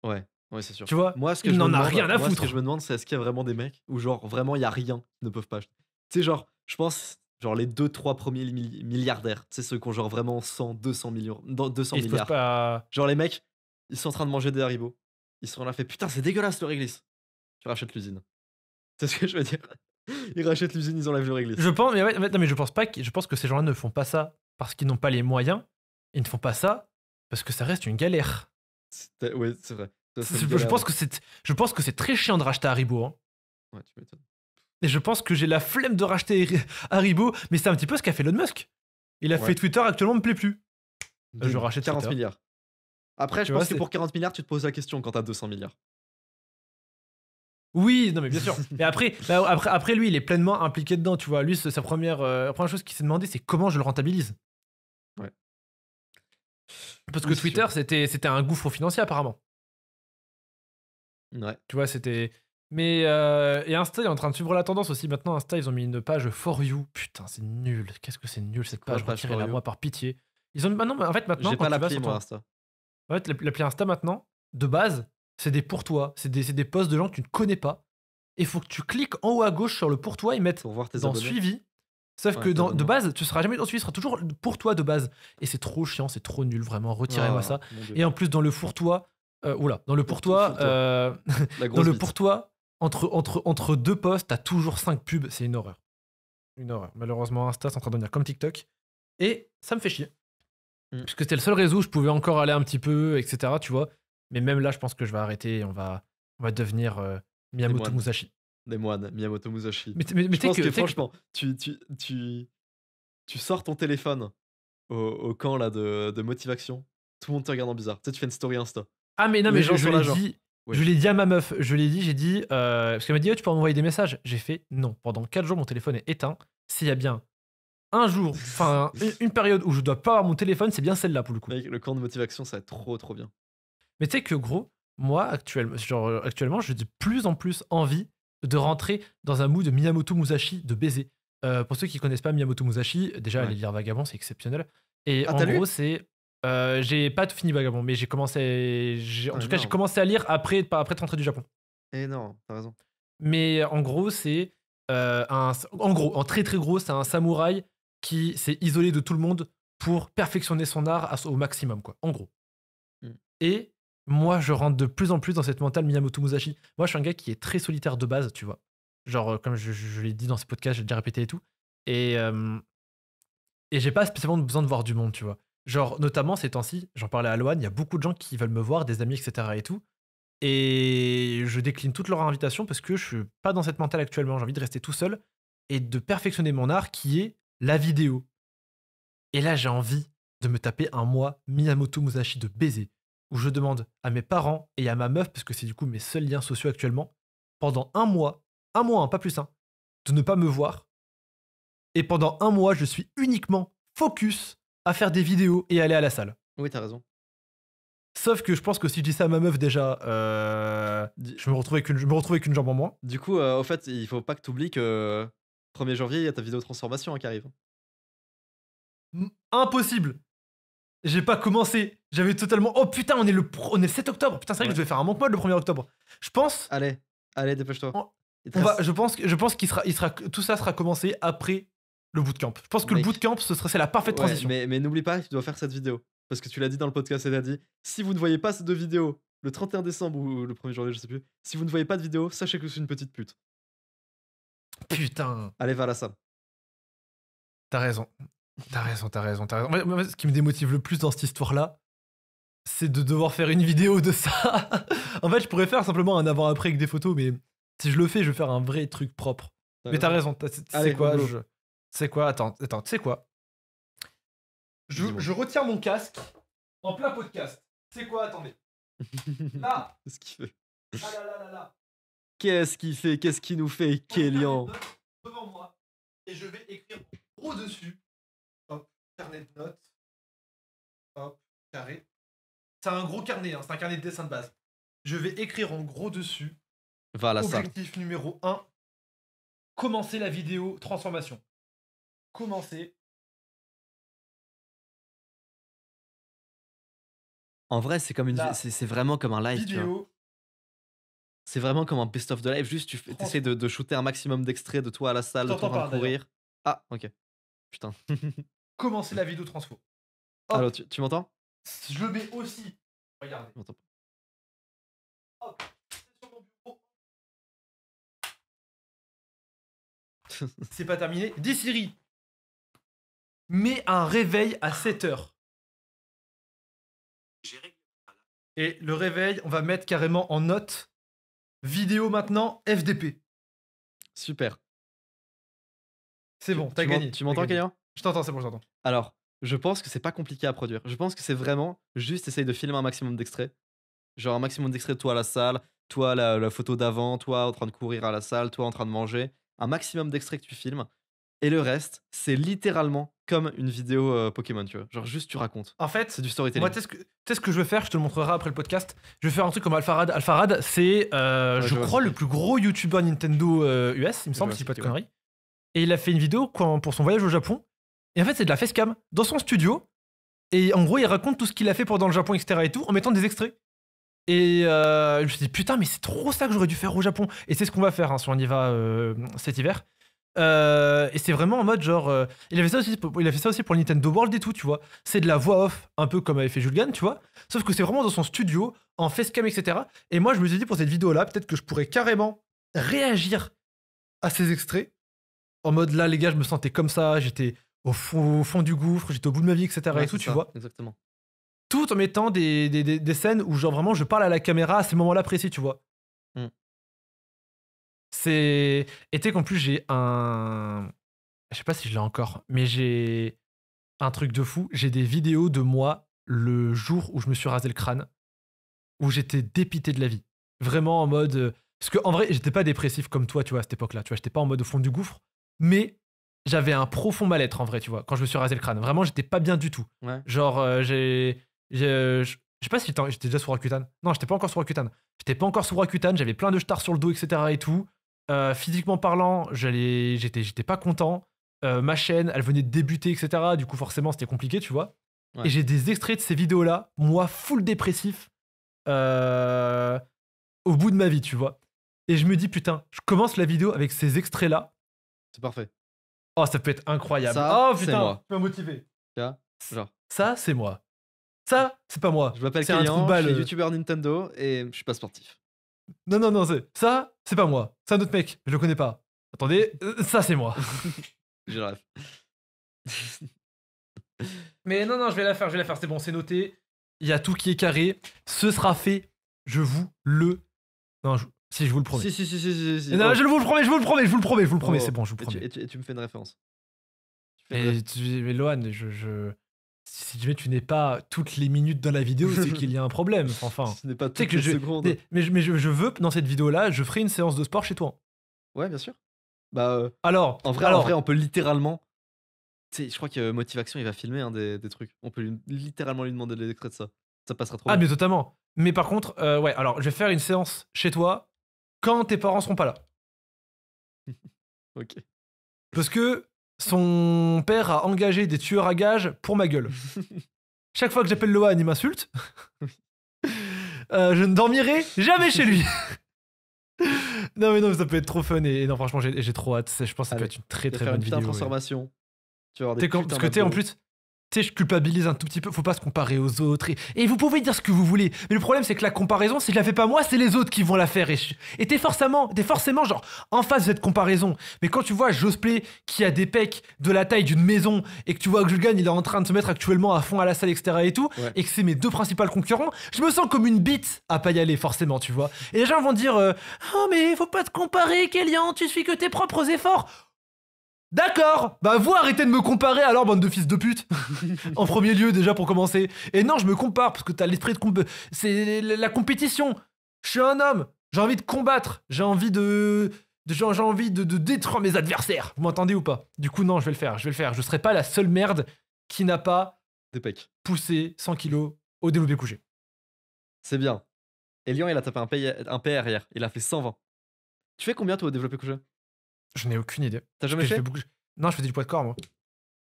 Ouais, ouais, c'est sûr. Tu vois, moi, ce que il n'en a rien à que je me demande, c'est est-ce qu'il y a vraiment des mecs où, genre, vraiment, il n'y a rien ne peuvent pas acheter. Tu sais, genre, je pense, genre les 2-3 premiers milliardaires, c'est ceux qui ont genre vraiment 100, 200 millions, 200 ils milliards. Pas... Genre les mecs, ils sont en train de manger des Haribo Ils sont là fait putain, c'est dégueulasse le réglisse. Tu rachètes l'usine. C'est ce que je veux dire. Ils rachètent l'usine, ils enlèvent le réglisse. Je pense mais, non, mais je pense pas que je pense que ces gens-là ne font pas ça parce qu'ils n'ont pas les moyens, ils ne font pas ça parce que ça reste une galère. Oui, c'est vrai. je, pense que c'est je pense que c'est très chiant de racheter Haribo. Hein. Ouais, tu m'étonnes. Et je pense que j'ai la flemme de racheter Haribo, mais c'est un petit peu ce qu'a fait Elon Musk. Il a fait Twitter, actuellement, me plaît plus. Euh, je rachète 40 milliards. Après, je pense que pour 40 milliards, tu te poses la question quand t'as 200 milliards. Oui, non mais bien sûr. Mais après, bah, après, après, lui, il est pleinement impliqué dedans, tu vois. Lui, sa première, euh, première chose qu'il s'est demandé, c'est comment je le rentabilise. Ouais. Parce que Twitter, c'était, c'était un gouffre financier apparemment. Ouais. Tu vois, c'était, mais euh, et Insta est en train de suivre la tendance aussi. Maintenant, Insta, ils ont mis une page for you. Putain, c'est nul. Qu'est-ce que c'est nul cette page. Retirez la moi par pitié. Ils ont ah maintenant, en fait maintenant. J'ai pas l'appli moi Insta. En fait, l'appli Insta maintenant, de base, c'est des pour toi. C'est des, des posts de gens que tu ne connais pas. Et faut que tu cliques en haut à gauche sur le pour toi et mettre voir tes dans suivi. Sauf que dans, de base, tu seras jamais dans suivi, ce sera toujours pour toi de base. Et c'est trop chiant, c'est trop nul, vraiment. Retirez-moi ah, ça. Et en plus, dans le pour toi, euh, oula, dans le pour toi, dans le pour toi, entre, entre, entre deux postes, t'as toujours cinq pubs, c'est une horreur. Une horreur. Malheureusement, Insta, c'est en train de devenir comme TikTok. Et ça me fait chier. Parce mm. Puisque c'était le seul réseau je pouvais encore aller un petit peu, etc. Tu vois. Mais même là, je pense que je vais arrêter et on va, on va devenir euh, Miyamoto Musashi. Des moines, Miyamoto Musashi. Mais, tu pense que, franchement, Tu, sors ton téléphone au, camp là, de, de motivation. Tout le monde te regarde en bizarre. Tu tu fais une story Insta. Ah mais non, mais je, je je l'ai dit à ma meuf, je l'ai dit, j'ai dit, euh, parce qu'elle m'a dit, oh, tu peux m'envoyer des messages. J'ai fait non. Pendant 4 jours, mon téléphone est éteint. S'il y a bien un jour, enfin une, période où je dois pas avoir mon téléphone, c'est bien celle-là pour le coup. le camp de motivation, ça va être trop trop bien. Mais tu sais que gros, moi actuellement, genre, actuellement, j'ai de plus en plus envie de rentrer dans un mood de Miyamoto Musashi de baiser. Euh, pour ceux qui ne connaissent pas Miyamoto Musashi, déjà les aller lire Vagabond, c'est exceptionnel. Et ah, en gros, c'est euh, j'ai pas tout fini Vagabond, mais j'ai commencé. en ah, tout cas, j'ai commencé à lire après, après être rentré du Japon. Et non, t'as raison. Mais en gros, c'est euh, un. En gros, en très très gros, c'est un samouraï qui s'est isolé de tout le monde pour perfectionner son art au maximum, quoi. En gros. Mmh. Et moi, je rentre de plus en plus dans cette mentale Miyamoto Musashi. Moi, je suis un gars qui est très solitaire de base, tu vois. Genre, euh, comme je, je, l'ai dit dans ce podcast, j'ai déjà répété et tout. Et. et j'ai pas spécialement besoin de voir du monde, tu vois. Genre, notamment ces temps-ci, j'en parlais à Loan, il y a beaucoup de gens qui veulent me voir, des amis, etc. et tout. Et je décline toutes leurs invitations parce que je suis pas dans cette mentale actuellement. J'ai envie de rester tout seul et de perfectionner mon art qui est la vidéo. Et là, j'ai envie de me taper un mois Miyamoto Musashi de baiser, où je demande à mes parents et à ma meuf, parce que c'est du coup mes seuls liens sociaux actuellement, pendant un mois, un mois, hein, pas plus un, hein, de ne pas me voir. Et pendant un mois, je suis uniquement focus à faire des vidéos et aller à la salle. Oui, t'as raison. Sauf que je pense que si je dis ça à ma meuf déjà, euh, je, me retrouve avec une, jambe en moins. Du coup, euh, au fait, il faut pas que tu oublies que 1er euh, janvier, il y a ta vidéo transformation hein, qui arrive. impossible J'ai pas commencé. J'avais totalement. Oh putain, on est le, on est 7 octobre. Putain, c'est vrai que je vais faire un manque mode le 1er octobre. Je pense. Allez, allez, dépêche-toi. je pense, je pense qu'il sera, il sera, tout ça sera commencé après le bootcamp. Je pense que le bootcamp, ce serait c'est la parfaite transition. mais, n'oublie pas que tu dois faire cette vidéo. Parce que tu l'as dit dans le podcast, elle a dit si vous ne voyez pas ces deux vidéos le 31 décembre ou le 1er janvier, je sais plus, si vous ne voyez pas de vidéo, sachez que c'est une petite pute. Putain. Allez, va à la salle. T'as raison. T'as raison, t'as raison, raison. ce qui me démotive le plus dans cette histoire-là, c'est de devoir faire une vidéo de ça. en fait, je pourrais faire simplement un avant-après avec des photos, mais si je le fais, je vais faire un vrai truc propre. Mais t'as raison, c'est quoi c'est quoi Attends, attends, tu sais quoi je, je, retire mon casque en plein podcast. C'est quoi Attendez. Là Qu'est-ce qu'il fait ah Qu'est-ce qu'il fait Qu'est-ce qu'il nous fait, Kélian Devant moi, et je vais écrire gros dessus. Hop, carnet de notes. Hop, carré. C'est un gros carnet, hein, c'est un carnet de dessin de base. Je vais écrire en gros dessus. Voilà Objectif numéro 1, commencer la vidéo transformation commencer. En vrai, c'est comme une, c'est vraiment comme un live. C'est vraiment comme un best of de live. Juste, tu essayes essaies de, shooter un maximum d'extraits de toi à la salle, de ton Ah, ok. Putain. Commencer la vidéo transfo. tu, m'entends Je le mets aussi. Regardez. C'est pas terminé. Dis séries Mets un réveil à 7 heures. Et le réveil, on va mettre carrément en note. Vidéo maintenant, FDP. Super. C'est bon, t'as gagné. Tu m'entends, Je t'entends, c'est bon, je Alors, je pense que c'est pas compliqué à produire. Je pense que c'est vraiment juste essayer de filmer un maximum d'extraits. Genre un maximum d'extraits, toi à la salle, toi la, la photo d'avant, toi en train de courir à la salle, toi en train de manger. Un maximum d'extraits que tu filmes. Et le reste, c'est littéralement comme une vidéo euh, Pokémon, tu vois. Genre, juste tu racontes. En fait, c'est du storytelling. Moi, tu sais ce, que je veux faire, je te le montrerai après le podcast. Je vais faire un truc comme Alpharad. Alpharad, c'est, euh, je, crois, le plus gros YouTuber Nintendo US, euh, il me semble, si pas de conneries. Et il a fait une vidéo pour son voyage au Japon. Et en fait, c'est de la facecam dans son studio. Et en gros, il raconte tout ce qu'il a fait pendant le Japon, etc. et tout, en mettant des extraits. Et je me suis dit, putain, mais c'est trop ça que j'aurais dû faire au Japon. Et c'est ce qu'on va faire, hein, si on y va cet hiver. Euh, et c'est vraiment en mode genre. Euh, il, avait ça aussi, il a fait ça aussi pour Nintendo World et tout, tu vois. C'est de la voix off, un peu comme avait fait Julgan, tu vois. Sauf que c'est vraiment dans son studio, en facecam, etc. Et moi, je me suis dit pour cette vidéo-là, peut-être que je pourrais carrément réagir à ces extraits. En mode là, les gars, je me sentais comme ça, j'étais au fond, du gouffre, j'étais au bout de ma vie, etc. et tout, tu vois. Exactement. Tout en mettant des, des, des, des, scènes où, genre, vraiment, je parle à la caméra à ces moments-là précis, tu vois. C'est. Et qu'en plus, j'ai un. Je sais pas si je l'ai encore, mais j'ai un truc de fou. J'ai des vidéos de moi le jour où je me suis rasé le crâne, où j'étais dépité de la vie. Vraiment en mode. Euh, parce qu'en en vrai, j'étais pas dépressif comme toi, tu vois, à cette époque-là. Tu vois, j'étais pas en mode au fond du gouffre, mais j'avais un profond mal-être en vrai, tu vois, quand je me suis rasé le crâne. Vraiment, j'étais pas bien du tout. Genre, euh, j'ai. Euh, je sais pas si j'étais déjà sous Rakutan. Non, j'étais pas encore sous Rakutan. J'étais pas encore sous Rakutan, j'avais plein de stars sur le dos, etc. et tout. Euh, physiquement parlant, j'allais, j'étais, j'étais pas content. Euh, ma chaîne, elle venait de débuter, etc. Du coup, forcément, c'était compliqué, tu vois. Et j'ai des extraits de ces vidéos-là, moi, full dépressif, euh, au bout de ma vie, tu vois. Et je me dis, putain, je commence la vidéo avec ces extraits-là. C'est parfait. Oh, ça peut être incroyable. oh, putain, tu motivé. genre. Ça, c'est moi. Ça, c'est pas moi. Je m'appelle Kélian, je suis youtubeur Nintendo et je suis pas sportif. Non, non, non, ça, c'est pas moi. C'est un autre mec. Je le connais pas. Attendez, euh, ça, c'est moi. je rêve. Mais non, non, je vais la faire, je vais la faire. C'est bon, c'est noté. Il y a tout qui est carré. Ce sera fait. Je vous le. Non, si, je vous le promets. Si, si, si, si. si, Non, oh. je vous le promets, je vous le promets, je vous le promets, je vous le promets. Oh. C'est bon, je vous le promets. Et tu, me fais une référence. mais Lohan, je... je si jamais tu n'es pas toutes les minutes dans la vidéo, c'est qu'il y a un problème. Enfin, ce n'est pas toutes que les secondes. Mais, je, mais je, veux, dans cette vidéo-là, je ferai une séance de sport chez toi. Ouais, bien sûr. Bah, euh, alors, en vrai, en vrai, on peut littéralement. Je crois que Motivation, il va filmer hein, des, des, trucs. On peut littéralement lui demander de extraits de ça. Ça passera trop. Ah, mais totalement. Mais par contre, euh, ouais, alors je vais faire une séance chez toi quand tes parents seront pas là. ok. Parce que son père a engagé des tueurs à gages pour ma gueule. Chaque fois que j'appelle Lohan, il m'insulte. Euh, je ne dormirai jamais chez lui. non mais non, ça peut être trop fun et, non franchement j'ai trop hâte. Je pense que ça peut être une très très bonne vidéo. Transformation. Tu vas avoir des parce que t'es en plus, je culpabilise un tout petit peu. Faut pas se comparer aux autres. Et, vous pouvez dire ce que vous voulez. Mais le problème, c'est que la comparaison, si je la fais pas moi, c'est les autres qui vont la faire. Et t'es forcément, t'es forcément genre en face de cette comparaison. Mais quand tu vois Josplay qui a des pecs de la taille d'une maison et que tu vois que Julgan, il est en train de se mettre actuellement à fond à la salle, etc. et tout, et que c'est mes deux principaux concurrents, je me sens comme une bite à pas y aller, forcément, tu vois. Et les gens vont dire, oh, mais faut pas te comparer, Kélian, tu suis que tes propres efforts. D'accord Bah vous arrêtez de me comparer alors bande de fils de pute En premier lieu déjà pour commencer. Et non je me compare parce que t'as l'esprit de... Comp c'est la compétition. Je suis un homme. J'ai envie de combattre. J'ai envie de... J'ai envie de, détruire mes adversaires. Vous m'entendez ou pas Du coup non je vais le faire. Je vais le faire. Je serai pas la seule merde qui n'a pas... Des pecs. Poussé 100 kilos au développé couché. C'est bien. Elian il a tapé un, PR hier. Il a fait 120. Tu fais combien toi au développé couché je n'ai aucune idée. T'as jamais fait, Non, je faisais du poids de corps, moi.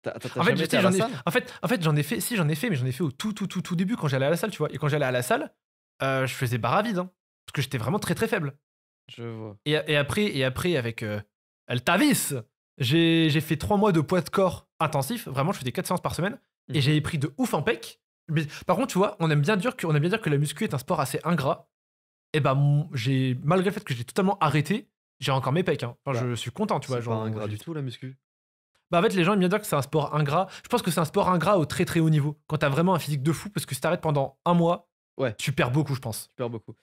en, fait, j'en ai... en fait, j'en ai fait, si j'en ai fait, mais j'en ai fait au tout, tout, tout, tout début quand j'allais à la salle, tu vois. Et quand j'allais à la salle, euh, je faisais barre à vide, hein, parce que j'étais vraiment très, très faible. Je vois. Et, après, et après, avec euh, Altavis, j'ai fait trois mois de poids de corps intensif. Vraiment, je faisais quatre séances par semaine et mhm. j'ai pris de ouf en pec. Mais, par contre, tu vois, on aime bien dire que, on aime bien dire que la muscu est un sport assez ingrat. Et ben, j'ai malgré le fait que j'ai totalement arrêté, j'ai encore mes pecs. Hein. Bah, je suis content, tu vois. C'est pas ingrat du tout la muscu. Bah en fait, les gens aiment bien dire que c'est un sport ingrat. Je pense que c'est un sport ingrat au très très haut niveau. Quand t'as vraiment un physique de fou, parce que si t'arrêtes pendant un mois, tu perds beaucoup, je pense. Tu perds beaucoup.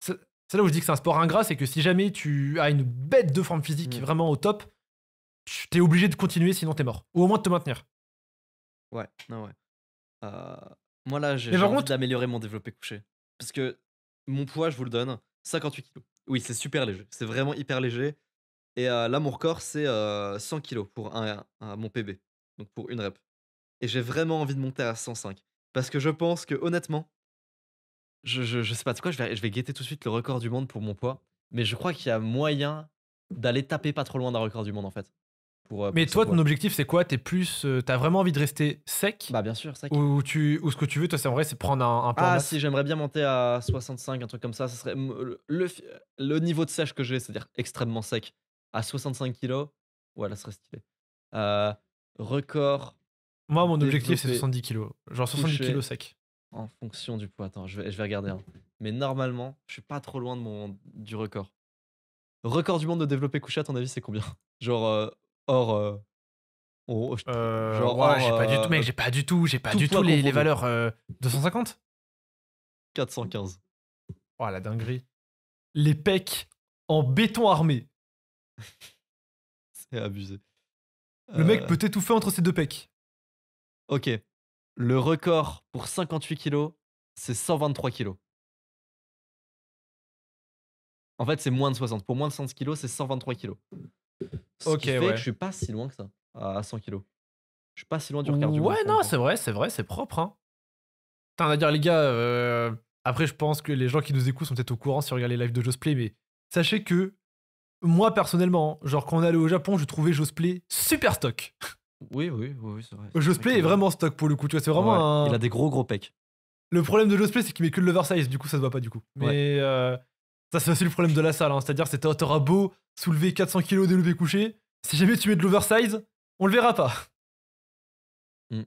C'est là où je dis que c'est un sport ingrat, c'est que si jamais tu as une bête de forme physique mmh. vraiment au top, tu t'es obligé de continuer, sinon t'es mort. Ou au moins de te maintenir. Ouais, non, ah ouais. Euh, moi là, j'ai envie d'améliorer mon développé couché. Parce que mon poids, je vous le donne, 58 kilos. Oui, c'est super léger. C'est vraiment hyper léger. Et là, mon record, c'est 100 kilos pour un, mon PB, donc pour une rep. Et j'ai vraiment envie de monter à 105. Parce que je pense que, honnêtement, je, je, sais pas de quoi, je vais, je vais guetter tout de suite le record du monde pour mon poids. Mais je crois qu'il y a moyen d'aller taper pas trop loin d'un record du monde, en fait. Euh, mais toi, ton objectif, c'est quoi T'es plus, euh, t'as vraiment envie de rester sec Bah bien sûr, sec. Ou tu, ou ce que tu veux, toi, c'est en vrai, c'est prendre un, un Ah si, j'aimerais bien monter à 65, un truc comme ça. Ça serait le, le, niveau de sèche que j'ai, c'est-à-dire extrêmement sec, à 65 kilos. Ouais, là, ça serait stylé. Euh, record. Moi, mon objectif, c'est 70 kilos. Genre 70 kilos sec. En fonction du poids. Attends, je vais, je vais regarder. Hein. Mais normalement, je suis pas trop loin de mon, du record. Record du monde de développer couché, à ton avis, c'est combien Genre Or... Oh, je... euh, euh j'ai pas du tout, euh, mec, j'ai pas du tout, j'ai pas du tout les, valeurs. 250 euh, 415. Oh la dinguerie. Les pecs en béton armé. C'est abusé. Le mec peut étouffer entre ces deux pecs. Ok. Le record pour 58 kilos, c'est 123 kilos. En fait, c'est moins de 60. Pour moins de 60 kilos, c'est 123 kilos. Ce qui fait que je suis pas si loin que ça, à 100 kilos. Je suis pas si loin du regard du Ouais, non, c'est vrai, c'est vrai, c'est propre. Hein. va à dire, les gars, euh, après, je pense que les gens qui nous écoutent sont peut-être au courant si on regarde les lives de Josplay, mais sachez que moi, personnellement, hein, genre, quand on est allé au Japon, je trouvais Josplay super stock. Oui, oui, oui, c'est vrai. Josplay est, vraiment stock pour le coup, tu vois, c'est vraiment un... Il a des gros gros pecs. Le problème de Josplay, c'est qu'il met que de l'oversize, du coup, ça se voit pas du coup. Mais. Euh, ça, c'est aussi le problème de la salle. Hein. C'est-à-dire, c'est t'auras beau soulever 400 kg le couché. Si jamais tu mets de l'oversize, on le verra pas. Mm. Mm.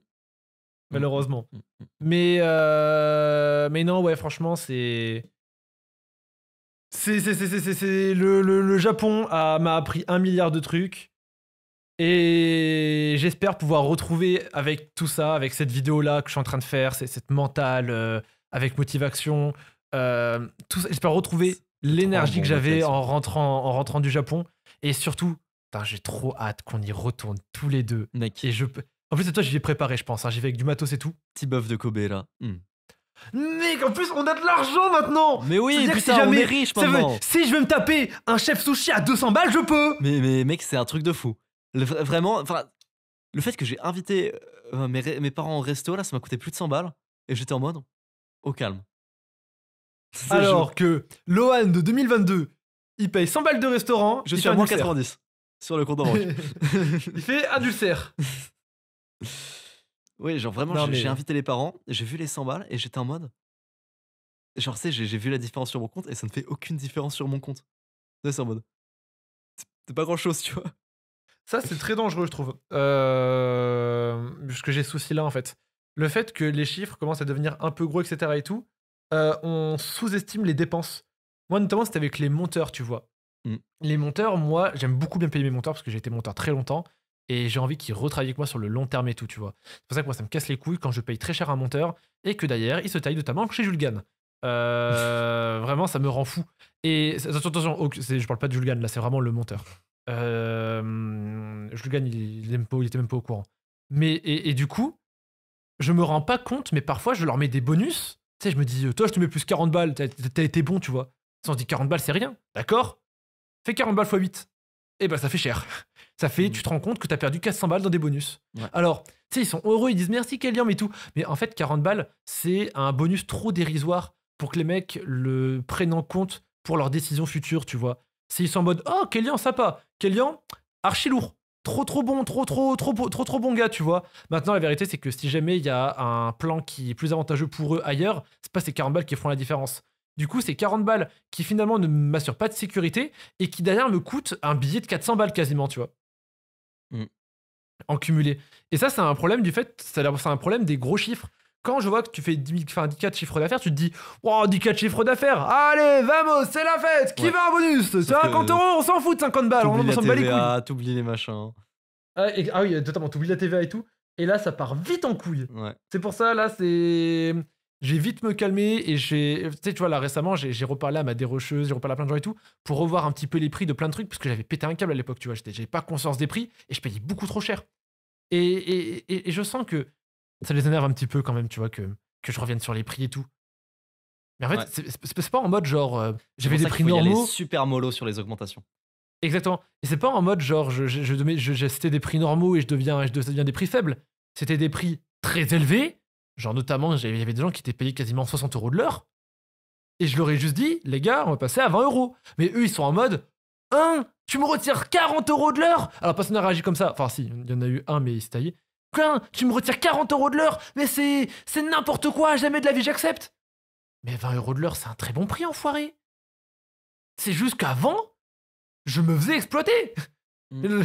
Malheureusement. Mm, mais, euh, mais non, ouais, franchement, c'est. C'est, le, le, le, Japon m'a appris un milliard de trucs. Et j'espère pouvoir retrouver avec tout ça, avec cette vidéo-là que je suis en train de faire, cette mentale, euh, avec motivation, euh, j'espère retrouver l'énergie que j'avais en rentrant, en rentrant du Japon. Et surtout, j'ai trop hâte qu'on y retourne tous les deux. Mec. Et je En plus, toi, j'y préparé, je pense. Hein. J'y vais avec du matos c'est tout. Petit bœuf de Kobe, là. Hmm. Mec, en plus, on a de l'argent maintenant Mais oui, putain, si jamais, riche Si je veux me taper un chef sushi à 200 balles, je peux Mais, mec, c'est un truc de fou. vraiment, enfin... Le fait que j'ai invité euh, mes, mes parents au resto, là, ça m'a coûté plus de 100 balles. Et j'étais en mode... Au calme. Alors que Lohan de 2022, il paye 100 balles de restaurant. Je suis à moins 90 sur le compte en il fait adulcère. Oui, genre vraiment, j'ai invité les parents, j'ai vu les 100 balles et j'étais en mode. Genre, tu sais, j'ai vu la différence sur mon compte et ça ne fait aucune différence sur mon compte. C'est en mode. C'est pas grand chose, tu vois. Ça, c'est très dangereux, je trouve. Euh... que j'ai souci là, en fait. Le fait que les chiffres commencent à devenir un peu gros, etc. et tout, euh, on sous-estime les dépenses. Moi, notamment, c'était avec les monteurs, tu vois. Mm. Les monteurs, moi, j'aime beaucoup bien payer mes monteurs parce que j'ai été monteur très longtemps et j'ai envie qu'ils retravaillent avec moi sur le long terme et tout, tu vois. C'est pour ça que moi, ça me casse les couilles quand je paye très cher un monteur et que d'ailleurs, il se taille notamment chez Julgan. Euh, vraiment, ça me rend fou. Et attention, attention ne je parle pas de Julgan, là, c'est vraiment le monteur. Euh, Julgan, il, il, même pas au courant. Mais, et, et, du coup, je me rends pas compte, mais parfois, je leur mets des bonus sais, je me dis, euh, toi, je te mets plus 40 balles, t'as été bon, tu vois. on se dit 40 balles, c'est rien, d'accord Fais 40 balles x 8. Et eh ben, ça fait cher. Ça fait, mm. tu te rends compte que t'as perdu 400 balles dans des bonus. Alors, tu sais, ils sont heureux, ils disent merci, quel mais tout. Mais en fait, 40 balles, c'est un bonus trop dérisoire pour que les mecs le prennent en compte pour leurs décisions futures, tu vois. C'est ils sont en mode, oh, quel lien, sympa. Quel archi lourd trop trop bon, trop trop trop trop trop, bon gars, tu vois. Maintenant, la vérité, c'est que si jamais il y a un plan qui est plus avantageux pour eux ailleurs, c'est pas ces 40 balles qui feront la différence. Du coup, c'est 40 balles qui finalement ne m'assurent pas de sécurité et qui derrière me coûtent un billet de 400 balles quasiment, tu vois. Mm. En cumulé. Et ça, c'est un problème du fait, c'est un problème des gros chiffres quand je vois que tu fais 10 000, enfin, d'affaires, tu te dis Wow, 10 quatre chiffres d'affaires Allez, vamos, c'est la fête Qui va un bonus C'est 50 euros, on s'en fout de 50 balles, on s'en bat les couilles. T'oublies les machins. Ah, ah oui, totalement, t'oublies la TVA et tout. Et là, ça part vite en couille. C'est pour ça, là, c'est. J'ai vite me calmer et j'ai. Tu sais, tu vois, là, récemment, j'ai reparlé à ma dérocheuse, j'ai reparlé à plein de gens et tout, pour revoir un petit peu les prix de plein de trucs, parce que j'avais pété un câble à l'époque, tu vois. J'avais pas conscience des prix et je payais beaucoup trop cher. et, et, et je sens que ça les énerve un petit peu quand même, tu vois, que, que je revienne sur les prix et tout. Mais en fait, c'est pas en mode genre euh, j'avais des prix normaux. super mollo sur les augmentations. Exactement. Et c'est pas en mode genre je, je, c'était des prix normaux et je deviens, je deviens des prix faibles. C'était des prix très élevés. Genre notamment, il y avait des gens qui étaient payés quasiment 60 euros de l'heure. Et je leur ai juste dit, les gars, on va passer à 20 euros. Mais eux, ils sont en mode, un, hein, tu me retires 40 euros de l'heure Alors personne n'a réagi comme ça. Enfin, si, il y en a eu un, mais il s'est taillé tu me retires 40 euros de l'heure, mais c'est. c'est n'importe quoi, jamais de la vie j'accepte Mais 20 euros de l'heure, c'est un très bon prix, enfoiré C'est juste qu'avant, je me faisais exploiter hmm. euh,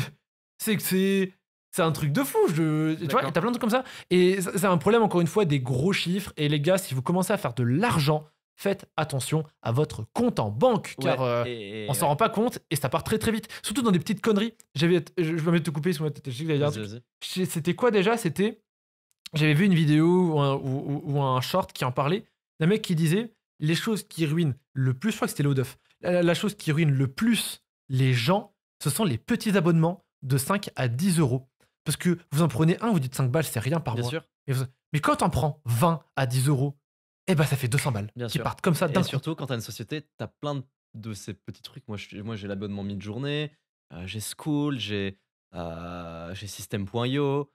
C'est que c'est. C'est un truc de fou, je, tu vois, t'as plein de trucs comme ça. Et c'est un problème, encore une fois, des gros chiffres. Et les gars, si vous commencez à faire de l'argent faites attention à votre compte en banque, car on euh, ne on s'en rend pas compte et ça part très très vite. Surtout dans des petites conneries. J'avais, je, vais me de te couper, c'était quoi déjà C'était, j'avais vu une vidéo ou un, short qui en parlait d'un mec qui disait les choses qui ruinent le plus, je crois que c'était l'ODEF, la, la chose qui ruine le plus les gens, ce sont les petits abonnements de 5 à 10 euros. Parce que vous en prenez un, vous dites 5 balles, c'est rien par Bien mois. Sûr. Mais, vous, mais quand on prend 20 à 10 euros, et eh bah ça fait 200 balles Bien qui partent comme ça d'un Et surtout, quand t'as une société, t'as plein de, ces petits trucs. Moi, moi, j'ai l'abonnement mid-journée, euh, j'ai School, j'ai euh, j'ai System.io.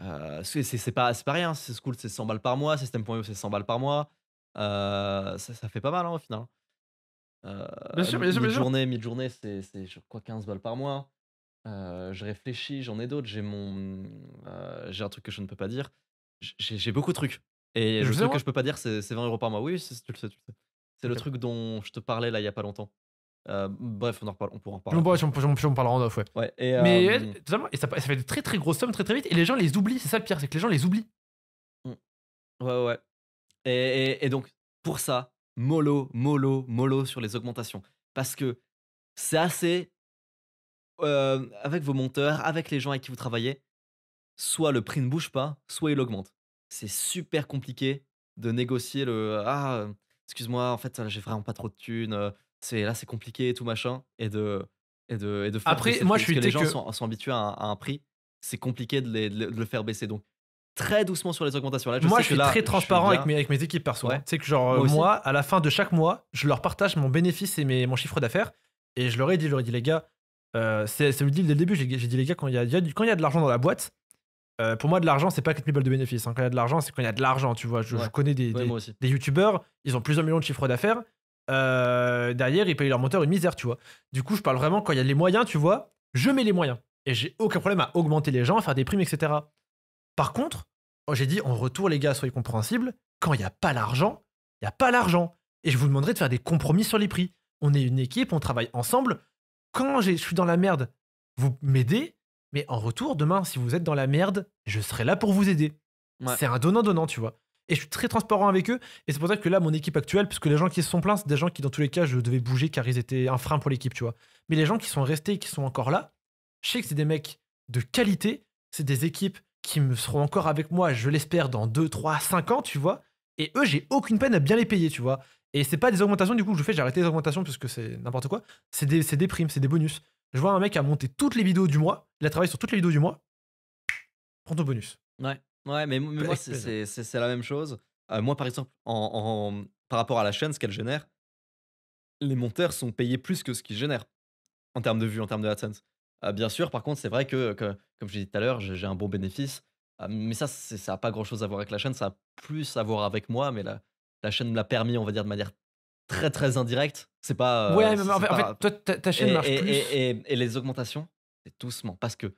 Euh, c'est c'est- pas, pas rien. C'est School, c'est 100 balles par mois. System.io, c'est 100 balles par mois. Euh, ça, ça fait pas mal hein, au final. Bien sûr, bien sûr, mid-journée, journée c'est, c'est, je 15 balles par mois. je réfléchis, j'en ai d'autres. J'ai mon, j'ai un truc que je ne peux pas dire. j'ai beaucoup de trucs. Et je sais que je peux pas dire, c'est 20 euros par mois. Oui, tu le sais, C'est le truc dont je te parlais là il y a pas longtemps. Euh, bref, on, en reparle, on pourra en parler. Bon, on, on, parlera en off, ouais. ouais mais euh, et ça, ça, fait de très très grosses sommes très très vite, et les gens les oublient, c'est ça le pire, c'est que les gens les oublient. Mmh. Ouais, ouais. Et, et, donc, pour ça, mollo, mollo, mollo sur les augmentations. Parce que c'est assez. Euh, avec vos monteurs, avec les gens avec qui vous travaillez, soit le prix ne bouge pas, soit il augmente c'est super compliqué de négocier le ah euh, excuse-moi en fait j'ai vraiment pas trop de thunes euh, c'est là c'est compliqué tout machin et de et de faire après moi je suis que les gens sont, sont, habitués à un, prix c'est compliqué de, les, de, le faire baisser donc très doucement sur les augmentations là je moi je suis très transparent avec mes avec mes équipes perso hein. ouais. que genre moi, à la fin de chaque mois je leur partage mon bénéfice et mes, mon chiffre d'affaires et je leur ai dit je leur ai dit les gars euh, c'est le deal dès le début j'ai dit les gars quand il y a, quand il y a de l'argent dans la boîte euh, pour moi, de l'argent, c'est pas 4000 balles de bénéfice. Hein. Quand il y a de l'argent, c'est quand il y a de l'argent, tu vois. Je, connais des, youtubeurs, ils ont plusieurs millions de chiffres d'affaires. Euh, derrière, ils payent leur moteur une misère, tu vois. Du coup, je parle vraiment quand il y a les moyens, tu vois. Je mets les moyens. Et j'ai aucun problème à augmenter les gens, à faire des primes, etc. Par contre, oh, j'ai dit en retour, les gars, soyez compréhensibles. Quand il n'y a pas l'argent, il n'y a pas l'argent. Et je vous demanderai de faire des compromis sur les prix. On est une équipe, on travaille ensemble. Quand je suis dans la merde, vous m'aidez. Mais en retour, demain, si vous êtes dans la merde, je serai là pour vous aider. C'est un donnant-donnant, tu vois. Et je suis très transparent avec eux. Et c'est pour ça que là, mon équipe actuelle, puisque les gens qui se sont plaints, c'est des gens qui, dans tous les cas, je devais bouger car ils étaient un frein pour l'équipe, tu vois. Mais les gens qui sont restés et qui sont encore là, je sais que c'est des mecs de qualité. C'est des équipes qui me seront encore avec moi, je l'espère, dans 2, 3, 5 ans, tu vois. Et eux, j'ai aucune peine à bien les payer, tu vois. Et c'est pas des augmentations, du coup, que je fais, j'ai arrêté les augmentations parce que c'est n'importe quoi. C'est des primes, c'est des bonus. Je vois un mec a monté toutes les vidéos du mois, il a travaillé sur toutes les vidéos du mois. Prends ton bonus. Ouais, ouais mais, bah, moi, c'est la même chose. Euh, moi, par exemple, en, par rapport à la chaîne, ce qu'elle génère, les monteurs sont payés plus que ce qu'ils génèrent en termes de vues, en termes de AdSense. Euh, bien sûr, par contre, c'est vrai que, comme je disais dit tout à l'heure, j'ai un bon bénéfice. Euh, mais ça, ça n'a pas grand-chose à voir avec la chaîne, ça a plus à voir avec moi, mais la, la chaîne me l'a permis, on va dire, de manière très très indirect. C'est pas. Euh, ouais, mais en fait, ta, chaîne et, marche Et, les augmentations, c'est doucement. Parce que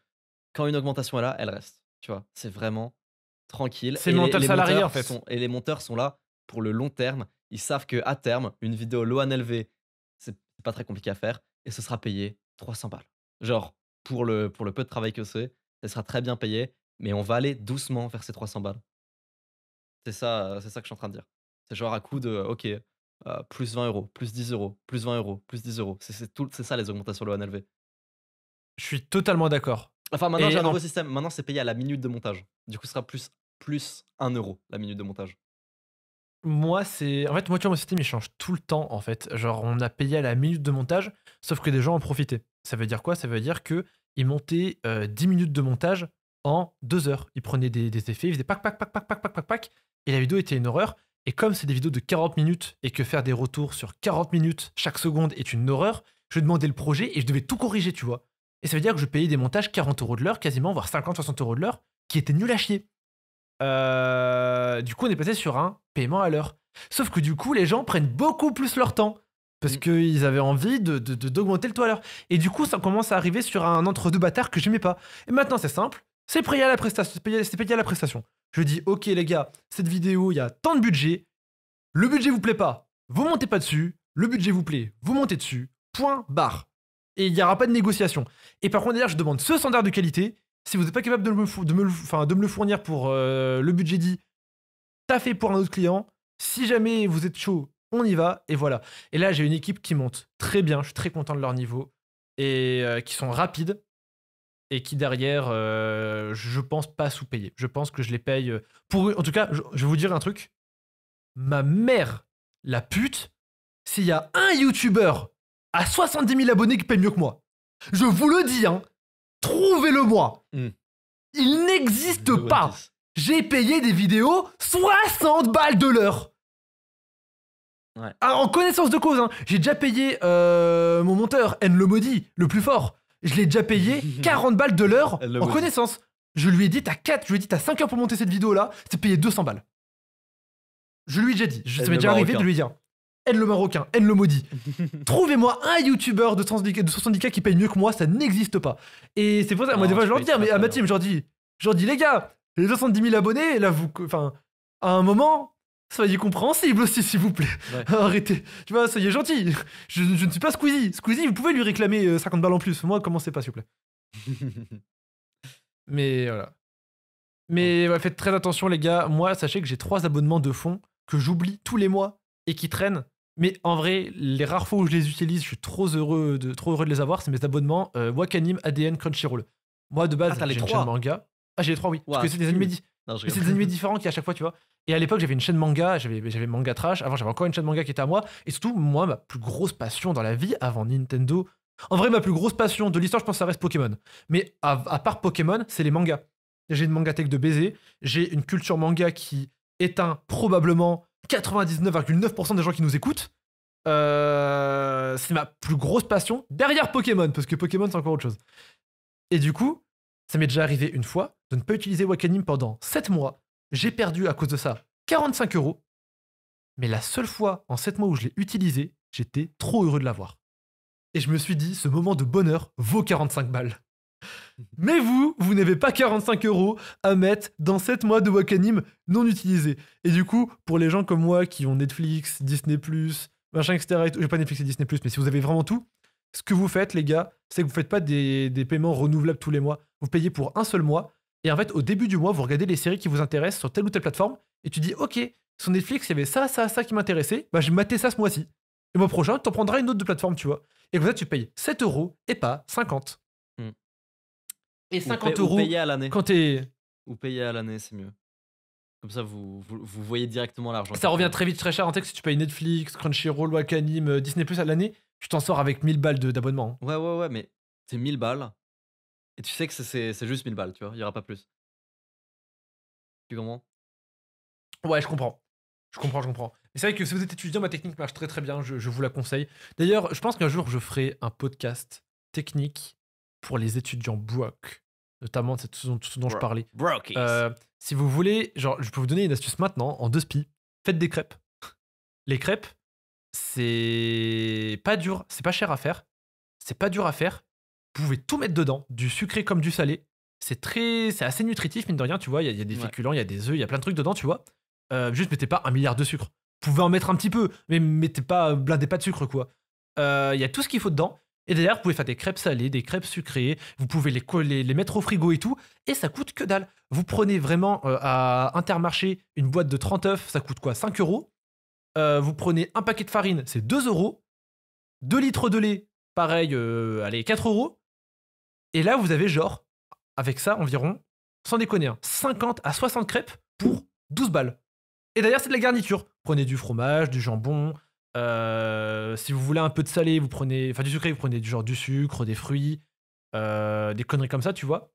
quand une augmentation est là, elle reste. Tu vois, c'est vraiment tranquille. C'est le monteur salarié en fait. et les monteurs sont là pour le long terme. Ils savent que à terme, une vidéo low élevé c'est pas très compliqué à faire et ce sera payé 300 balles. Genre, pour le, pour le peu de travail que c'est, ça sera très bien payé, mais on va aller doucement vers ces 300 balles. C'est ça, c'est ça que je suis en train de dire. C'est genre à coup de, ok, plus 20 euros, plus 10 euros, plus 20 euros, plus 10 euros. C'est ça les augmentations de l'ONLV. Je suis totalement d'accord. Enfin, maintenant, j'ai un nouveau système. Maintenant, c'est payé à la minute de montage. Du coup, ce sera plus, plus 1 euro la minute de montage. Moi, c'est. En fait, moi, tu vois, mon système, il change tout le temps, en fait. Genre, on a payé à la minute de montage, sauf que des gens en profitaient. Ça veut dire quoi Ça veut dire que ils montaient 10 minutes de montage en 2 heures. Ils prenaient des, effets, ils faisaient pac, pac, pac, pac, pac, pac, pac, pac, et la vidéo était une horreur. Et comme c'est des vidéos de 40 minutes et que faire des retours sur 40 minutes chaque seconde est une horreur, je demandais le projet et je devais tout corriger, tu vois. Et ça veut dire que je payais des montages 40 euros de l'heure, quasiment, voire 50, 60 euros de l'heure, qui étaient nuls à chier. Euh, du coup, on est passé sur un paiement à l'heure. Sauf que du coup, les gens prennent beaucoup plus leur temps parce mm. qu'ils avaient envie d'augmenter de, le taux à l'heure. Et du coup, ça commence à arriver sur un entre-deux bâtards que j'aimais pas. Et maintenant, c'est simple, c'est C'est payé, à la prestation. Je dis, ok les gars, cette vidéo, il y a tant de budget. Le budget vous plaît pas, vous montez pas dessus. Le budget vous plaît, vous montez dessus. Point barre. Et il n'y aura pas de négociation. Et par contre, d'ailleurs je demande ce standard de qualité. Si vous n'êtes pas capable de me, le fournir pour euh, le budget dit, t'as fait pour un autre client. Si jamais vous êtes chaud, on y va. Et voilà. Et là, j'ai une équipe qui monte très bien. Je suis très content de leur niveau. Et euh, qui sont rapides et qui derrière, euh, je pense pas sous-payer. Je pense que je les paye euh, pour. En tout cas, je, vais vous dire un truc. Ma mère, la pute, s'il y a un youtubeur à 70 000 abonnés qui paye mieux que moi, je vous le dis, hein, trouvez-le-moi. Hmm. Il n'existe pas. J'ai payé des vidéos 60 balles de l'heure. Ouais. Ah, en connaissance de cause, hein. j'ai déjà payé euh, mon monteur, N le maudit, le plus fort je l'ai déjà payé 40 balles de l'heure en connaissance. Je lui ai dit, t'as 4, je lui ai dit, t'as 5 heures pour monter cette vidéo-là, c'est payé 200 balles. Je lui ai déjà dit, je, ça m'est déjà arrivé de lui dire, aide le Marocain, aide le maudit. Trouvez-moi un YouTuber de 70K qui paye mieux que moi, ça n'existe pas. Et c'est pour ça, moi, des fois, je leur dis, ah, mais à ma team, je leur dis, je dis, les gars, les 70 000 abonnés, là, vous. Enfin, à un moment, Soyez compréhensible aussi, s'il vous plaît. Arrêtez. Tu vois, soyez gentil. Je, ne suis pas Squeezie. Squeezie, vous pouvez lui réclamer 50 euh, balles en plus. Moi, commencez pas, s'il vous plaît. Mais voilà. Mais faites très attention, les gars. Moi, sachez que j'ai trois abonnements de fond que j'oublie tous les mois et qui traînent. Mais en vrai, les rares fois où je les utilise, je suis trop heureux de, trop heureux de les avoir. C'est mes abonnements euh, Wakanim, ADN, Crunchyroll. Moi, de base, j'ai ah, les trois Ah, j'ai les trois, oui. parce que c'est des animés, non, c'est des animés différents qui, à chaque fois, tu vois. Et à l'époque, j'avais une chaîne manga, j'avais manga trash. Avant, j'avais encore une chaîne manga qui était à moi. Et surtout, moi, ma plus grosse passion dans la vie, avant Nintendo, en vrai, ma plus grosse passion de l'histoire, je pense, que ça reste Pokémon. Mais à, part Pokémon, c'est les mangas. J'ai une mangathèque de baiser. J'ai une culture manga qui éteint probablement 99,9% des gens qui nous écoutent. Euh, c'est ma plus grosse passion derrière Pokémon, parce que Pokémon, c'est encore autre chose. Et du coup, ça m'est déjà arrivé une fois de ne pas utiliser Wakanim pendant 7 mois j'ai perdu à cause de ça 45 euros. Mais la seule fois en 7 mois où je l'ai utilisé, j'étais trop heureux de l'avoir. Et je me suis dit, ce moment de bonheur vaut 45 balles. Mais vous, vous n'avez pas 45 euros à mettre dans 7 mois de Wakanim non utilisé. Et du coup, pour les gens comme moi qui ont Netflix, Disney, machin, etc., et j'ai pas Netflix et Disney, mais si vous avez vraiment tout, ce que vous faites, les gars, c'est que vous ne faites pas des, paiements renouvelables tous les mois. Vous payez pour un seul mois. Et en fait, au début du mois, vous regardez les séries qui vous intéressent sur telle ou telle plateforme, et tu dis, ok, sur Netflix, il y avait ça, ça, ça qui m'intéressait, bah je matais ça ce mois-ci. Et mois prochain, tu en prendras une autre de plateforme, tu vois. Et vous êtes tu payes 7 euros et pas 50. Hmm. Et 50 euros à l'année. Ou payer à l'année, c'est mieux. Comme ça, vous, vous, voyez directement l'argent. Ça revient très vite, très cher en texte. Si tu payes Netflix, Crunchyroll, Wakanim, euh, Disney Plus à l'année, tu t'en sors avec 1000 balles d'abonnement. Hein. Ouais, ouais, ouais, mais c'est 1000 balles. Et tu sais que c'est juste 1000 balles, tu vois, il y aura pas plus. Tu comprends Ouais, je comprends. Je comprends, je comprends. Et c'est vrai que si vous êtes étudiant, ma technique marche très très bien, je, vous la conseille. D'ailleurs, je pense qu'un jour, je ferai un podcast technique pour les étudiants broke, notamment de tout, ce dont je parlais. Euh, si vous voulez, genre, je peux vous donner une astuce maintenant, en deux spies, faites des crêpes. Les crêpes, c'est pas dur, c'est pas cher à faire, c'est pas dur à faire, vous pouvez tout mettre dedans, du sucré comme du salé. C'est très, c'est assez nutritif, mine de rien, tu vois. Il y, a des féculents, il y a des œufs, il y a plein de trucs dedans, tu vois. Euh, juste mettez pas un milliard de sucre. Vous pouvez en mettre un petit peu, mais mettez pas, euh, blindez pas de sucre, quoi. Euh, il y a tout ce qu'il faut dedans. Et d'ailleurs, vous pouvez faire des crêpes salées, des crêpes sucrées, vous pouvez les, les mettre au frigo et tout, et ça coûte que dalle. Vous prenez vraiment à Intermarché une boîte de 30 œufs, ça coûte quoi 5 euros. vous prenez un paquet de farine, c'est 2 euros. 2 litres de lait, pareil, allez, 4 euros. Et là, vous avez genre, avec ça environ, sans déconner, 50 hein, à 60 crêpes pour 12 balles. Et d'ailleurs, c'est de la garniture. Prenez du fromage, du jambon. Euh, si vous voulez un peu de salé, vous prenez. Enfin, du sucré, vous prenez du genre du sucre, des fruits, euh, des conneries comme ça, tu vois.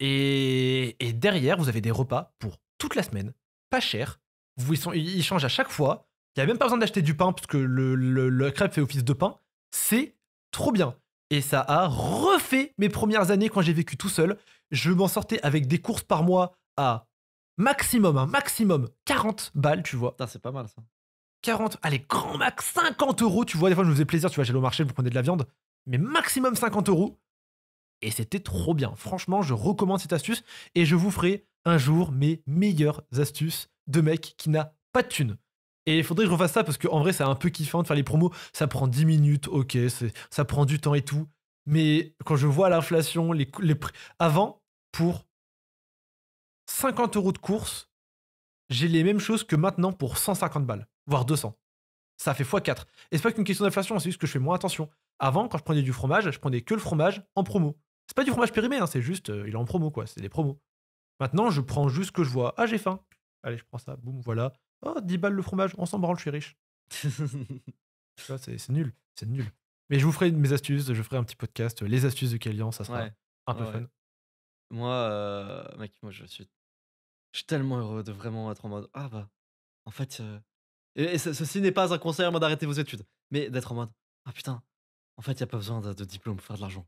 Et, derrière, vous avez des repas pour toute la semaine, pas cher. Vous, ils, changent à chaque fois. Il n'y a même pas besoin d'acheter du pain parce que le crêpe fait office de pain. C'est trop bien. Et ça a refait mes premières années quand j'ai vécu tout seul. Je m'en sortais avec des courses par mois à maximum, un maximum 40 balles, tu vois. C'est pas mal ça. 40, allez, grand max 50 euros, tu vois. Des fois, je me faisais plaisir, tu vois, j'allais au marché, je prenez de la viande. Mais maximum 50 euros. Et c'était trop bien. Franchement, je recommande cette astuce et je vous ferai un jour mes meilleures astuces de mec qui n'a pas de thune. Et il faudrait que je refasse ça parce qu'en vrai, c'est un peu kiffant de faire les promos. Ça prend 10 minutes, ok, ça prend du temps et tout. Mais quand je vois l'inflation, les, prix. Avant, pour 50 euros de course, j'ai les mêmes choses que maintenant pour 150 balles, voire 200. Ça fait x4. Et c'est pas qu'une question d'inflation, c'est juste que je fais moins attention. Avant, quand je prenais du fromage, je prenais que le fromage en promo. C'est pas du fromage périmé, hein, c'est juste, euh, il est en promo, quoi. C'est des promos. Maintenant, je prends juste ce que je vois. Ah, j'ai faim. Allez, je prends ça. Boum, voilà. Oh, 10 balles le fromage, on s'en branle, je suis riche. c'est nul, c'est nul. Mais je vous ferai mes astuces, je ferai un petit podcast, euh, les astuces de Kélian, ça sera un peu fun. Moi, euh, mec, moi je suis, je tellement heureux de vraiment être en mode ah bah, en fait, euh, et, ceci n'est pas un conseil à moi d'arrêter vos études, mais d'être en mode ah putain, en fait, il y a pas besoin de, de diplôme pour faire de l'argent.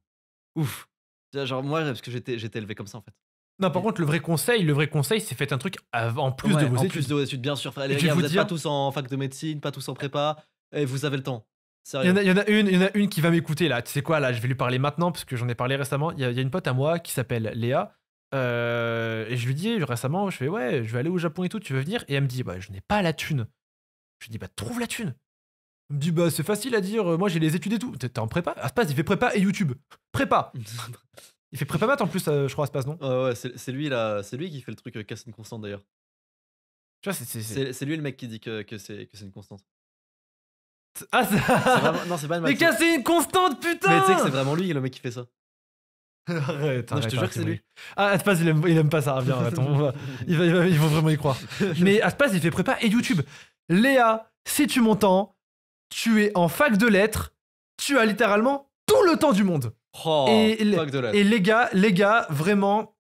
Ouf. Genre moi, parce que j'étais élevé comme ça en fait. Non, par contre, le vrai conseil, le vrai conseil, c'est faites un truc en plus de vos en plus de vos études, bien sûr. Allez, vous, pas tous en fac de médecine, pas tous en prépa, et vous avez le temps. Il y, en a, une, il y en a une qui va m'écouter là. Tu sais quoi là, je vais lui parler maintenant parce que j'en ai parlé récemment. Il y, a, une pote à moi qui s'appelle Léa. Euh, et je lui dis récemment, je fais ouais, je vais aller au Japon et tout, tu veux venir Et elle me dit bah je n'ai pas la thune. Je lui dis bah trouve la thune. Elle me dit bah c'est facile à dire, euh, moi j'ai les études et tout. T'es en prépa Ah se passe, il fait prépa et YouTube. Prépa. Il fait prépa maths en plus, euh, je crois, à passe, non c'est lui, c'est lui qui fait le truc euh, casse une constante d'ailleurs. Tu vois, c'est. lui le mec qui dit que, c'est une constante. Ah, c'est pas le Mais casse une constante, putain Mais tu sais que c'est vraiment lui, le mec qui fait ça. arrête, non, arrête, je te jure que c'est lui. Ah, Aspas, il aime, pas ça. Viens, attends, il va, ils vont vraiment y croire. Mais Aspas, il fait prépa et YouTube. Léa, si tu m'entends, tu es en fac de lettres, tu as littéralement tout le temps du monde. Oh, et, les gars, les gars, vraiment,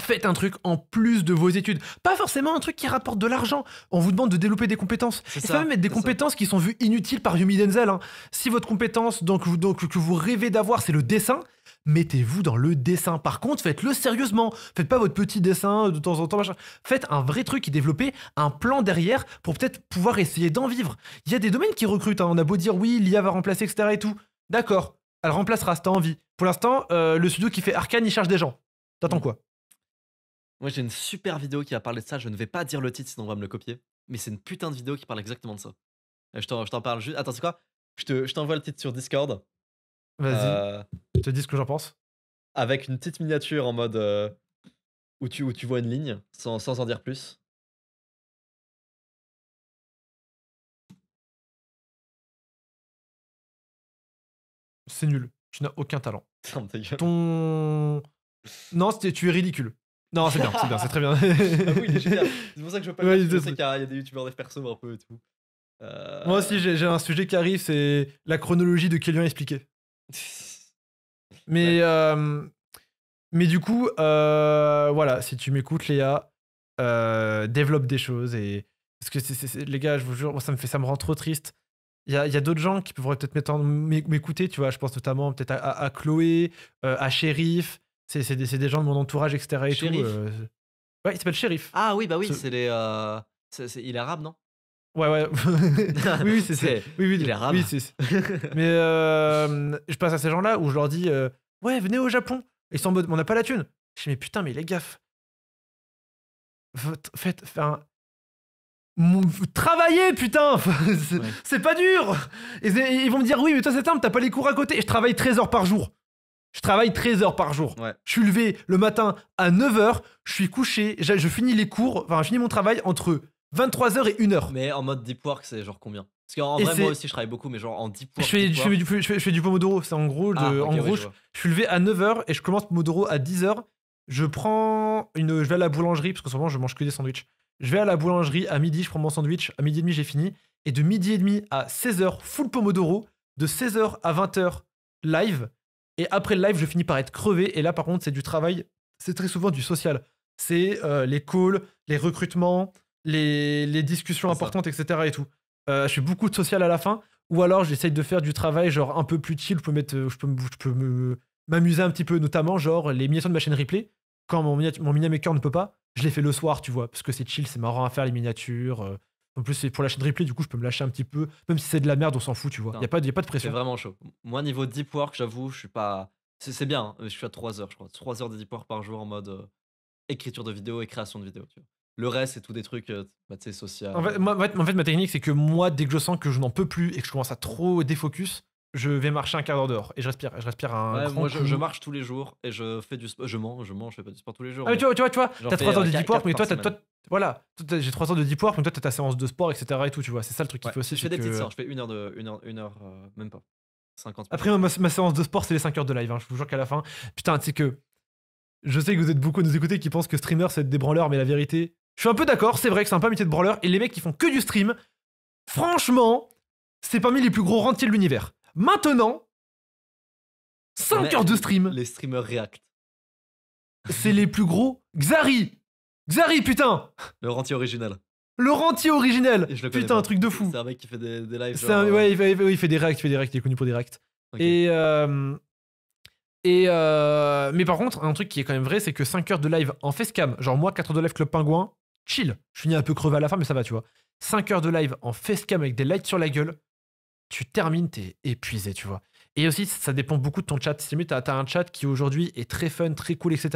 faites un truc en plus de vos études. Pas forcément un truc qui rapporte de l'argent. On vous demande de développer des compétences. Et ça, même être des compétences qui sont vues inutiles par Yumi Denzel. Hein. Si votre compétence donc, que vous rêvez d'avoir, c'est le dessin, mettez-vous dans le dessin. Par contre, faites-le sérieusement. Faites pas votre petit dessin de temps en temps. Faites un vrai truc et développez un plan derrière pour peut-être pouvoir essayer d'en vivre. Il y a des domaines qui recrutent. Hein. On a beau dire oui, l'IA va remplacer, etc. et tout. D'accord elle remplacera si t'as envie. Pour l'instant, euh, le studio qui fait Arkane, il cherche des gens. T'attends mm. quoi Moi, j'ai une super vidéo qui a parlé de ça. Je ne vais pas dire le titre, sinon on va me le copier. Mais c'est une putain de vidéo qui parle exactement de ça. Euh, je t'en parle juste. Attends, c'est quoi Je t'envoie le titre sur Discord. Vas-y. Euh. Je te dis ce que j'en pense. Avec une petite miniature en mode. où, tu, vois une ligne, sans en dire plus. c'est nul. Tu n'as aucun talent. Ton. Non, tu es ridicule. Non, c'est bien, c'est bien, c'est très bien. Ah c'est pour ça que je veux pas. Ouais, qu'il y, y a des youtubeurs des perso un peu et tout. Euh. Moi aussi, j'ai un sujet qui arrive, c'est la chronologie de quelqu'un expliqué. Mais, euh, mais du coup, euh, voilà, si tu m'écoutes, Léa, développe des choses. Et... Parce que les gars, je vous jure, ça me, fait, ça me rend trop triste il y a, y a d'autres gens qui pourraient peut-être m'écouter, tu vois. Je pense notamment peut-être à, à, Chloé, euh, à Shérif. C'est des, gens de mon entourage, etc. Et euh, Ouais, il s'appelle Sheriff. Ah oui, bah oui, c'est les. Euh, il est arabe, non Ouais, ouais. oui, oui, c'est. Oui, oui, il est arabe. Oui, Mais je passe à ces gens-là où je leur dis Ouais, venez au Japon. Ils sont en mode On n'a pas la thune. Je dis Mais putain, mais les gaffes. Faites. Enfin, Travailler, putain C'est pas dur Ils vont me dire, oui, mais toi, c'est simple, t'as pas les cours à côté. je travaille 13 heures par jour. Je travaille 13 heures par jour. Je suis levé le matin à 9h, je suis couché, je, finis les cours, enfin, je finis mon travail entre 23h et 1h. Mais en mode deep work, c'est genre combien Parce qu'en vrai, moi aussi, je travaille beaucoup, mais genre en deep work. Je fais, du, Pomodoro, c'est en gros, ah, je, suis levé à 9h et je commence Pomodoro à 10h. Je prends une. Je vais à la boulangerie, parce qu'en ce moment, je mange que des sandwichs je vais à la boulangerie, à midi, je prends mon sandwich, à midi et demi, j'ai fini. Et de midi et demi à 16h, full pomodoro, de 16h à 20h, live. Et après le live, je finis par être crevé. Et là, par contre, c'est du travail, c'est très souvent du social. C'est euh, les calls, les recrutements, les, discussions importantes, etc. Et tout. Euh, je fais beaucoup de social à la fin. Ou alors, j'essaye de faire du travail, genre un peu plus chill. Je peux, euh, m'amuser un petit peu, notamment, genre les miniatures de ma chaîne replay quand mon, mini-maker ne peut pas, je l'ai fait le soir, tu vois, parce que c'est chill, c'est marrant à faire les miniatures. Euh. En plus, c'est pour la chaîne replay, du coup, je peux me lâcher un petit peu. Même si c'est de la merde, on s'en fout, tu vois. Il n'y a, pas de, de pression. C'est vraiment chaud. Moi, niveau deep work, j'avoue, je suis pas. C'est bien, hein. je suis à 3 heures, je crois. 3 heures de deep work par jour en mode euh, écriture de vidéo et création de vidéo, tu vois. Le reste, c'est tout des trucs, euh, bah, tu sais, social. En fait, en fait, ma technique, c'est que moi, dès que je sens que je n'en peux plus et que je commence à trop défocus, je vais marcher un quart d'heure dehors et je respire. Je respire un. moi, je, marche tous les jours et je fais du sport. Je mange, je mange, je fais pas du sport tous les jours. Ah, mais tu vois, tu vois, tu vois, t'as 3 heures euh, de deep work, mais toi, toi voilà, j'ai 3 heures de deep work, mais toi, t'as ta séance de sport, etc. et tout, tu vois. C'est ça le truc qu'il faut aussi. Je fais des petites séances, je fais une heure, de, une heure, une heure euh, même pas. 50 Après, ma, ma, séance de sport, c'est les 5 heures de live. Hein, je vous jure qu'à la fin, putain, tu sais que. Je sais que vous êtes beaucoup à nous écouter qui pensent que streamer, c'est des branleurs, mais la vérité. Je suis un peu d'accord, c'est vrai que c'est un peu métier de branleur, et les mecs qui font que du stream, franchement, c'est parmi les plus gros rentiers de l'univers. Maintenant, 5 heures de stream. Les streamers React. C'est les plus gros. Xari Xari, putain Le rentier original. Le rentier original Putain, un truc de fou. C'est un mec qui fait des, lives. Oui, ouais, il fait, des reacts, il fait des il est connu pour des reacts. Et. Euh, et euh, mais par contre, un truc qui est quand même vrai, c'est que 5 heures de live en facecam, genre moi, 4 heures de live Club Pingouin, chill. Je finis un peu crevé à la fin, mais ça va, tu vois. 5 heures de live en facecam avec des lights sur la gueule, tu termines, t'es épuisé, tu vois. Et aussi, ça dépend beaucoup de ton chat. Si tu as, un chat qui aujourd'hui est très fun, très cool, etc.,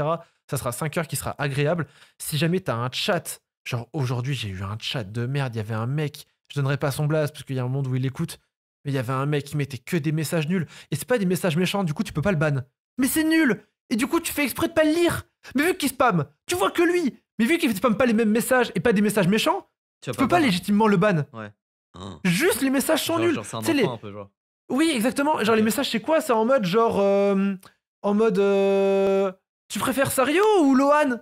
ça sera 5 heures qui sera agréable. Si jamais tu as un chat, genre aujourd'hui j'ai eu un chat de merde, il y avait un mec, je donnerai pas son blast parce qu'il y a un monde où il écoute, mais il y avait un mec qui mettait que des messages nuls. Et c'est pas des messages méchants, du coup tu peux pas le ban. Mais c'est nul Et du coup tu fais exprès de pas le lire Mais vu qu'il spam, tu vois que lui Mais vu qu'il spam pas les mêmes messages et pas des messages méchants, tu, peux pas, pas légitimement le ban. Ouais. Hein. Juste les messages sont nuls. les... Oui, exactement. Genre, les messages, c'est quoi C'est en mode genre. Euh, en mode. Euh, tu préfères Sario ou Lohan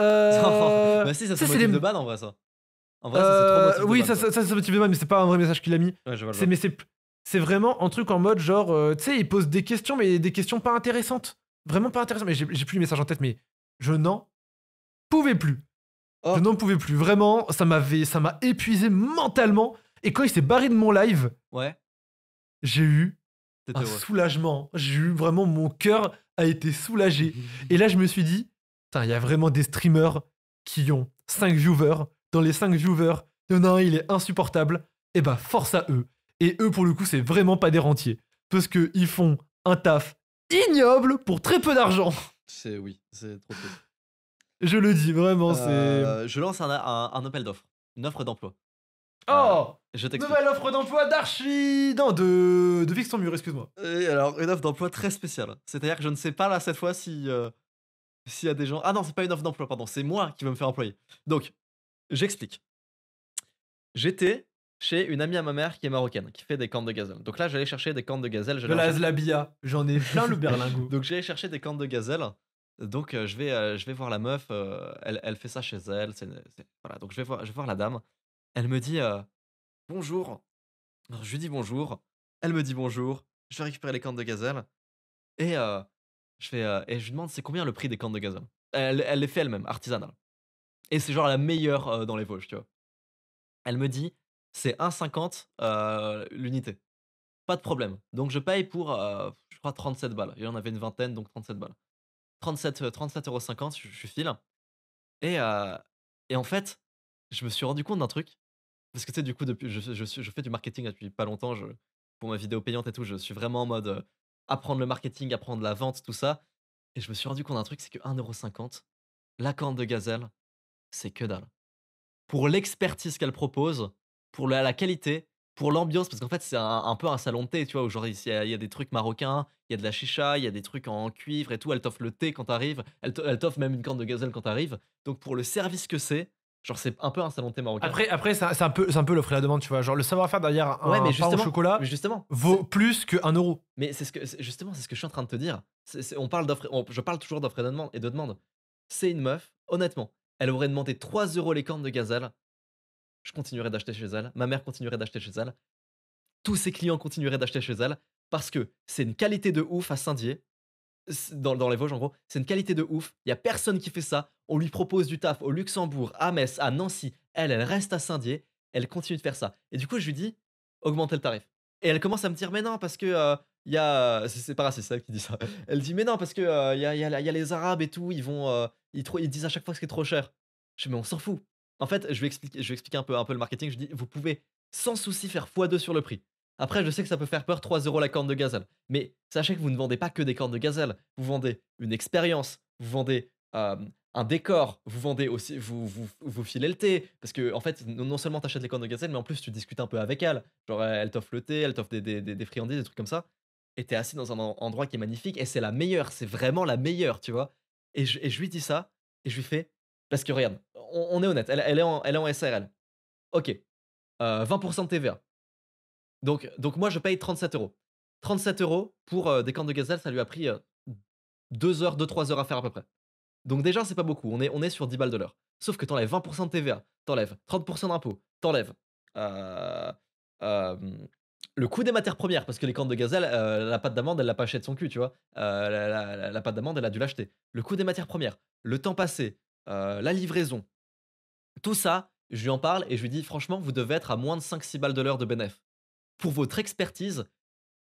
euh, Bah, si, ça, c'est motif de ban en vrai, ça. En vrai, ça, c'est trop Oui, ça, ça, ça c'est mais c'est pas un vrai message qu'il a mis. c'est, mais c'est, vraiment un truc en mode genre. tu sais, il pose des questions, mais des questions pas intéressantes. Vraiment pas intéressantes. Mais j'ai, plus les messages en tête, mais je n'en pouvais plus. Oh. Je n'en pouvais plus. Vraiment, ça m'avait, ça m'a épuisé mentalement. Et quand il s'est barré de mon live, j'ai eu un soulagement. J'ai eu vraiment mon cœur a été soulagé. Et là, je me suis dit, il y a vraiment des streamers qui ont 5 viewers. Dans les 5 viewers, il il est insupportable. Et eh bah, ben, force à eux. Et eux, pour le coup, c'est vraiment pas des rentiers. Parce qu'ils font un taf ignoble pour très peu d'argent. C'est oui, c'est trop peu. Je le dis vraiment, c'est. Euh, je lance un, un, un appel d'offres, une offre d'emploi. Oh je Nouvelle offre d'emploi d'archi... Non, de... de mur, excuse-moi. Euh, alors, une offre d'emploi très spéciale. C'est-à-dire que je ne sais pas, là, cette fois, si... Euh, s'il y a des gens... Ah non, c'est pas une offre d'emploi, pardon. C'est moi qui vais me faire employer. Donc, j'explique. J'étais chez une amie à ma mère qui est marocaine, qui fait des camps de gazelle. Donc là, j'allais chercher des camps de gazelle. De la Zlabia. J'en ai plein le berlingot. Donc, j'allais chercher des camps de gazelle. Donc, euh, je, vais, je vais voir la meuf. elle, fait ça chez elle. Voilà, donc je vais voir la dame. Elle me dit bonjour. je lui dis bonjour. Elle me dit bonjour. Je vais récupérer les cannes de gazelle. Et, je, fais, et je lui demande c'est combien le prix des cannes de gazelle. Elle, elle les fait elle-même, artisanale. Et c'est genre la meilleure dans les Vosges, tu vois. Elle me dit c'est 1,50 l'unité. Pas de problème. Donc je paye pour, je crois, 37 balles. Il y en avait une vingtaine, donc 37 balles. 37,50 37, je, je file. Et, et en fait, je me suis rendu compte d'un truc. Parce que tu sais, du coup, depuis, je, je, fais du marketing depuis pas longtemps. pour ma vidéo payante et tout, je suis vraiment en mode apprendre le marketing, apprendre la vente, tout ça. Et je me suis rendu compte d'un truc, c'est que 1,50€, la corne de gazelle, c'est que dalle. Pour l'expertise qu'elle propose, pour la, qualité, pour l'ambiance, parce qu'en fait, c'est un, peu un salon de thé, tu vois, où genre, il y, a, des trucs marocains, il y a de la chicha, il y a des trucs en cuivre et tout. Elle t'offre le thé quand t'arrives, elle t'offre même une corne de gazelle quand t'arrives. Donc, pour le service que c'est, Genre, c'est un peu un salon de marocain. Après, c'est un, peu, un peu l'offre et la demande, tu vois. Genre, le savoir-faire derrière un chocolat justement, vaut plus qu'un euro. Mais c'est ce que, justement, c'est ce que je suis en train de te dire. on parle d'offre, je parle toujours d'offre et, de demande. C'est une meuf, honnêtement, elle aurait demandé 3 euros les cornes de gazelle. Je continuerai d'acheter chez elle. Ma mère continuerait d'acheter chez elle. Tous ses clients continueraient d'acheter chez elle parce que c'est une qualité de ouf à Saint-Dié dans, les Vosges en gros, c'est une qualité de ouf. Il y a personne qui fait ça. On lui propose du taf au Luxembourg, à Metz, à Nancy. Elle, elle reste à Saint-Dié. Elle continue de faire ça. Et du coup, je lui dis, augmentez le tarif. Et elle commence à me dire, mais non, parce que euh, il y a. Euh, c'est pas c'est celle qui dit ça. Elle dit, mais non, parce que euh, il, y a, y a, les Arabes et tout, ils vont. ils, disent à chaque fois que c'est trop cher. Je dis, mais on s'en fout. En fait, je vais expliquer, un, peu, un peu le marketing. Je dis, vous pouvez sans souci faire x2 sur le prix. Après, je sais que ça peut faire peur, 3 euros la corne de gazelle. Mais sachez que vous ne vendez pas que des cornes de gazelle. Vous vendez une expérience, vous vendez un décor, vous vendez aussi, vous, vous, vous, filez le thé. Parce que, en fait, non seulement t'achètes les cornes de gazelle, mais en plus, tu discutes un peu avec elle. Genre, elle t'offre le thé, elle t'offre des, des, des, friandises, des trucs comme ça. Et t'es assis dans un endroit qui est magnifique et c'est la meilleure, c'est vraiment la meilleure, tu vois. Et je, je, lui dis ça et je lui fais. Parce que regarde, on, est honnête, elle, elle, est en, elle est en SRL. Ok, 20% euh, de TVA. Donc, moi, je paye 37 euros. 37 euros pour des camps de gazelle, ça lui a pris 2 heures, 2-3 heures à faire à peu près. Donc déjà, c'est pas beaucoup. On est, on est sur 10 balles de l'heure. Sauf que t'enlèves 20% de TVA, t'enlèves 30% d'impôt, t'enlèves le coût des matières premières, parce que les camps de gazelle, la pâte d'amande, elle l'a pas acheté de son cul, tu vois. La, pâte d'amande, elle a dû l'acheter. Le coût des matières premières, le temps passé, la livraison, tout ça, je lui en parle et je lui dis, franchement, vous devez être à moins de 5-6 balles de l'heure de bénéfice pour votre expertise,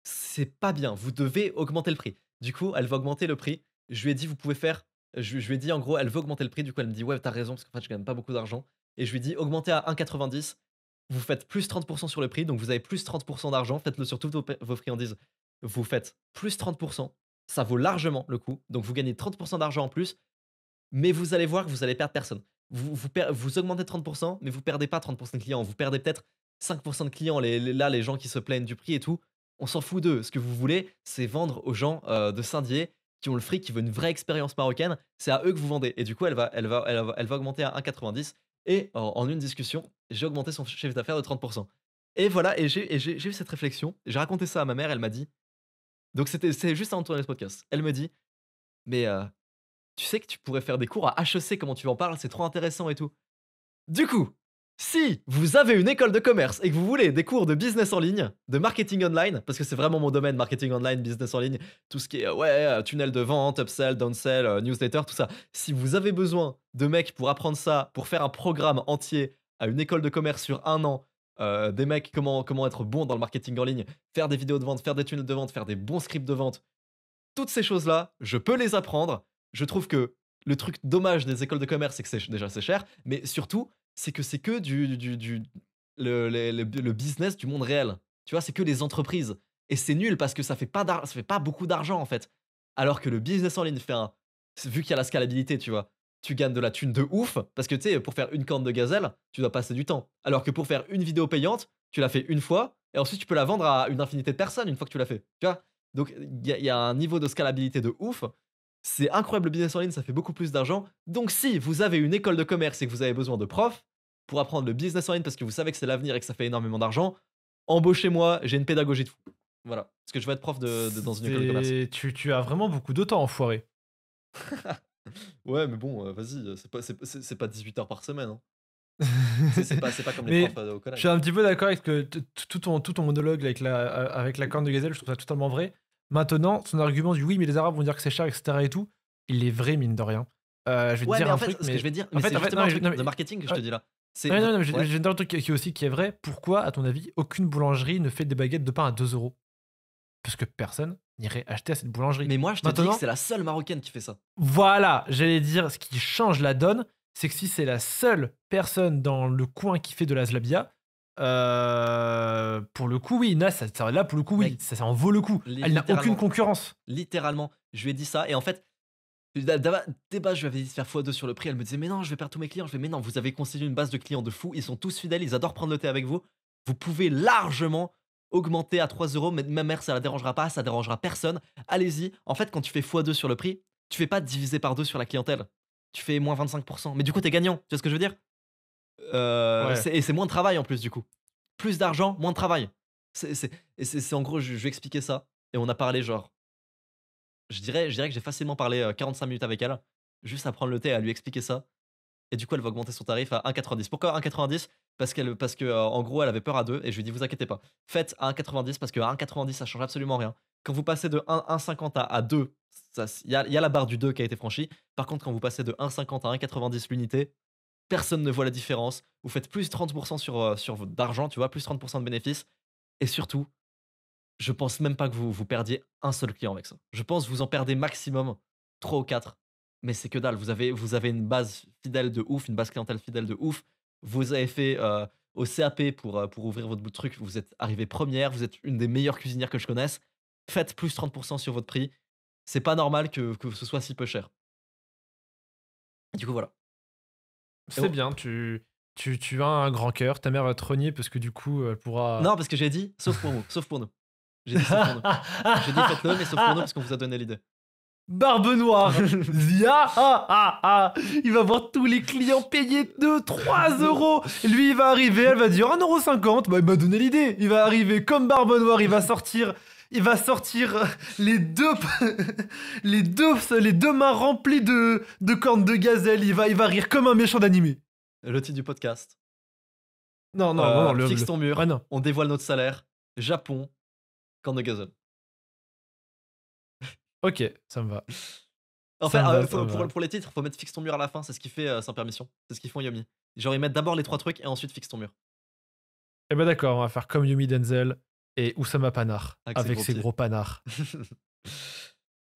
c'est pas bien, vous devez augmenter le prix. Du coup, elle va augmenter le prix. Je lui ai dit, vous pouvez faire. Je, lui ai dit, en gros, elle veut augmenter le prix. Du coup, elle me dit, ouais, t'as raison, parce qu'en fait, je gagne pas beaucoup d'argent. Et je lui ai dit, augmentez à 1,90. Vous faites plus 30% sur le prix, donc vous avez plus 30% d'argent. Faites-le sur toutes vos, vos friandises. Vous faites plus 30%. Ça vaut largement le coup. Donc, vous gagnez 30% d'argent en plus. Mais vous allez voir que vous allez perdre personne. Vous, vous, vous, augmentez 30%, mais vous perdez pas 30% de clients. Vous perdez peut-être 5% de clients, là, les gens qui se plaignent du prix et tout, on s'en fout d'eux. Ce que vous voulez, c'est vendre aux gens euh, de Saint-Dié qui ont le fric, qui veulent une vraie expérience marocaine. C'est à eux que vous vendez. Et du coup, elle va, augmenter à 1,90. Et en, une discussion, j'ai augmenté son chiffre d'affaires de 30%. Et voilà, et j'ai eu cette réflexion. J'ai raconté ça à ma mère, elle m'a dit. Donc, c'est juste avant de tourner ce podcast. Elle me dit Mais euh, tu sais que tu pourrais faire des cours à HEC, comment tu en parles, c'est trop intéressant et tout. Du coup, si vous avez une école de commerce et que vous voulez des cours de business en ligne, de marketing online, parce que c'est vraiment mon domaine, marketing online, business en ligne, tout ce qui est euh, ouais, euh, tunnel de vente, upsell, downsell, euh, newsletter, tout ça. Si vous avez besoin de mecs pour apprendre ça, pour faire un programme entier à une école de commerce sur un an, des mecs comment, comment être bon dans le marketing en ligne, faire des vidéos de vente, faire des tunnels de vente, faire des bons scripts de vente, toutes ces choses-là, je peux les apprendre. Je trouve que le truc dommage des écoles de commerce, c'est que c'est déjà c'est cher, mais surtout, c'est que c'est que du, du, du le, le, le, business du monde réel. Tu vois, c'est que les entreprises. Et c'est nul parce que ça fait pas, ça fait pas beaucoup d'argent en fait. Alors que le business en ligne fait Vu qu'il y a la scalabilité, tu vois, tu gagnes de la thune de ouf parce que tu sais, pour faire une corne de gazelle, tu dois passer du temps. Alors que pour faire une vidéo payante, tu la fais une fois et ensuite tu peux la vendre à une infinité de personnes une fois que tu l'as fait. Tu vois Donc il y, a un niveau de scalabilité de ouf c'est incroyable le business en ligne, ça fait beaucoup plus d'argent. Donc si vous avez une école de commerce et que vous avez besoin de profs pour apprendre le business en ligne parce que vous savez que c'est l'avenir et que ça fait énormément d'argent, embauchez-moi, j'ai une pédagogie de fou. Voilà, parce que je vais être prof dans une école de commerce. Tu, as vraiment beaucoup de temps, en enfoiré. ouais, mais bon, euh, vas-y, c'est pas, c'est, pas 18 heures par semaine. c'est pas, comme les profs euh, au collège. Je suis un petit peu d'accord avec tout ton, monologue avec la, euh, avec la corne de gazelle, je trouve ça totalement vrai. Maintenant, son argument du oui, mais les Arabes vont dire que c'est cher, etc. et tout, il est vrai, mine de rien. je vais te dire un truc, je vais dire, c'est un truc de marketing que je te dis là. Non, non, non, j'ai un truc qui est aussi qui est vrai. Pourquoi, à ton avis, aucune boulangerie ne fait des baguettes de pain à 2 euros Parce que personne n'irait acheter à cette boulangerie. Mais moi, je te dis que c'est la seule marocaine qui fait ça. Voilà, j'allais dire, ce qui change la donne, c'est que si c'est la seule personne dans le coin qui fait de la zlabia, euh, pour le coup, oui, là, ça, là pour le coup, oui, ça, en vaut le coup. Elle n'a aucune concurrence. Littéralement, je lui ai dit ça, et en fait, débat, je lui avais dit de faire x2 sur le prix. Elle me disait, mais non, je vais perdre tous mes clients. Je vais, mais non, vous avez constitué une base de clients de fou. Ils sont tous fidèles, ils adorent prendre le thé avec vous. Vous pouvez largement augmenter à 3 euros, mais ma mère, ça la dérangera pas, ça dérangera personne. Allez-y. En fait, quand tu fais x2 sur le prix, tu fais pas diviser par deux sur la clientèle. Tu fais moins 25%. Mais du coup, t'es gagnant. Tu vois ce que je veux dire euh, et c'est moins de travail en plus, du coup. Plus d'argent, moins de travail. C'est en gros, je, je, vais expliquer ça. Et on a parlé, genre, je dirais, je dirais que j'ai facilement parlé 45 euh, minutes avec elle, juste à prendre le thé, à lui expliquer ça. Et du coup, elle va augmenter son tarif à 1,90. Pourquoi 1,90 Parce, qu'elle parce que, euh, en gros, elle avait peur à 2 et je lui dis, vous inquiétez pas, faites à 1,90 parce que à 1,90, ça change absolument rien. Quand vous passez de 1,50 à, à 2, il y, y a la barre du 2 qui a été franchie. Par contre, quand vous passez de 1,50 à 1,90 l'unité, personne ne voit la différence. Vous faites plus 30% sur, euh, sur votre d'argent, tu vois, plus 30% de bénéfices. Et surtout, je pense même pas que vous, vous perdiez un seul client avec ça. Je pense que vous en perdez maximum 3 ou 4. Mais c'est que dalle. Vous avez, vous avez une base fidèle de ouf, une base clientèle fidèle de ouf. Vous avez fait euh, au CAP pour, euh, pour ouvrir votre bout de truc. Vous êtes arrivé première. Vous êtes une des meilleures cuisinières que je connaisse. Faites plus 30% sur votre prix. C'est pas normal que, que ce soit si peu cher. Du coup, voilà. C'est bien, tu, tu, tu, as un grand cœur, ta mère va te renier parce que du coup, elle pourra. Non, parce que j'ai dit, sauf pour nous, sauf pour nous. J'ai dit, sauf pour nous. j'ai dit, faites-le, mais sauf pour nous, parce qu'on vous a donné l'idée. Barbe noire, ah, ah, ah. il va voir tous les clients payer 2, 3 euros. Lui, il va arriver, elle va dire 1,50€, bah, il m'a donné l'idée. Il va arriver comme Barbe noire, il va sortir il va sortir euh, les deux, les deux, les deux mains remplies de, de cornes de gazelle. Il va, il rire comme un méchant d'animé. Le titre du podcast. Non, non, euh, fixe ton mur. On dévoile notre salaire. Japon, cornes de gazelle. Ok, ça me va. Enfin, fait, ah, euh, pour, les titres, faut mettre fixe ton mur à la fin. C'est ce qui fait sans permission. C'est ce qu'ils font Yomi. Genre ils mettent d'abord les trois trucs et ensuite fixe ton mur. Et eh ben d'accord, on va faire comme Yumi Denzel et Oussama Panard ah, avec, ses, gros, panards.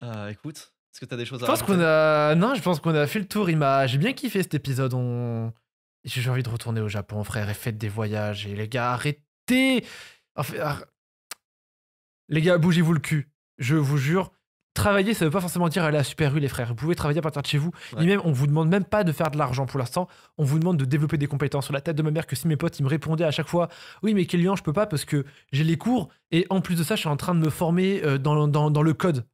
Euh, écoute, est-ce que tu des choses je pense qu'on a Non, je pense qu'on a fait le tour. J'ai bien kiffé cet épisode. On... J'ai envie de retourner au Japon, frère, et faites des voyages. Et les gars, arrêtez enfin, Les gars, bougez-vous le cul. Je vous jure, travailler, ça ne veut pas forcément dire aller à Super rue, les frères. Vous pouvez travailler à partir de chez vous. Et même, on vous demande même pas de faire de l'argent pour l'instant. On vous demande de développer des compétences. Sur la tête de ma mère que si mes potes me répondaient à chaque fois, oui, mais Kélian, je peux pas parce que j'ai les cours et en plus de ça, je suis en train de me former euh, dans, dans, le code.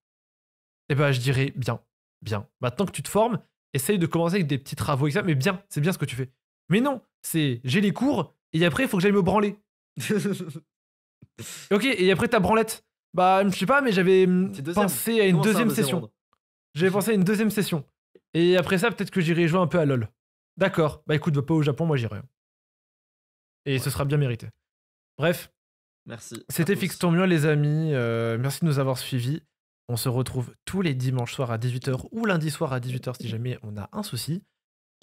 Et eh bien, je dirais bien, bien. Maintenant bah, que tu te formes, essaye de commencer avec des petits travaux, etc. Mais bien, c'est bien ce que tu fais. Mais non, c'est j'ai les cours et après, il faut que j'aille me branler. ok, et après ta branlette. Bah, je sais pas, mais j'avais hum, pensé à une deuxième session. J'avais pensé à une deuxième session. Et après ça, peut-être que j'irai jouer un peu à LoL. D'accord. Bah écoute, va pas au Japon, moi j'irai. Et ce sera bien mérité. Bref. Merci. C'était Fix ton mieux, les amis. Euh, merci de nous avoir suivis. On se retrouve tous les dimanches soirs à 18h ou lundi soir à 18h si jamais on a un souci.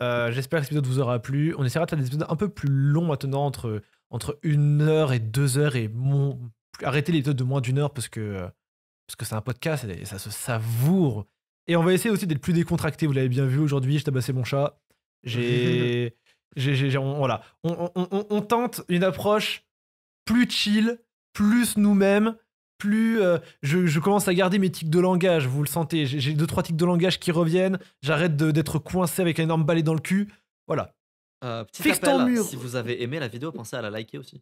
Euh, j'espère que cet épisode vous aura plu. On essaiera de faire des épisodes un peu plus longs maintenant, entre, entre 1h et deux heures et mon arrêtez les de moins d'une heure parce que euh, parce que c'est un podcast et ça se savoure. Et on va essayer aussi d'être plus décontracté. Vous l'avez bien vu aujourd'hui, je tabassé mon chat. J'ai, on, voilà. On, tente une approche plus chill, plus nous-mêmes, plus. Euh, je, commence à garder mes tics de langage. Vous le sentez. J'ai deux trois tics de langage qui reviennent. J'arrête d'être coincé avec un énorme balai dans le cul. Voilà. Euh, petit mur. Si vous avez aimé la vidéo, pensez à la liker aussi.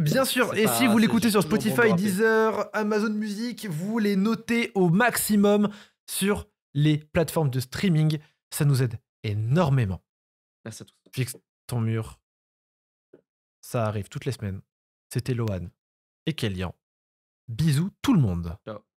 Bien sûr, et si vous l'écoutez sur Spotify, Deezer, Amazon Music, vous les notez au maximum sur les plateformes de streaming. Ça nous aide énormément. Merci à tous. Fixe ton mur. Ça arrive toutes les semaines. C'était Lohan et Kélian. Bisous tout le monde. Ciao.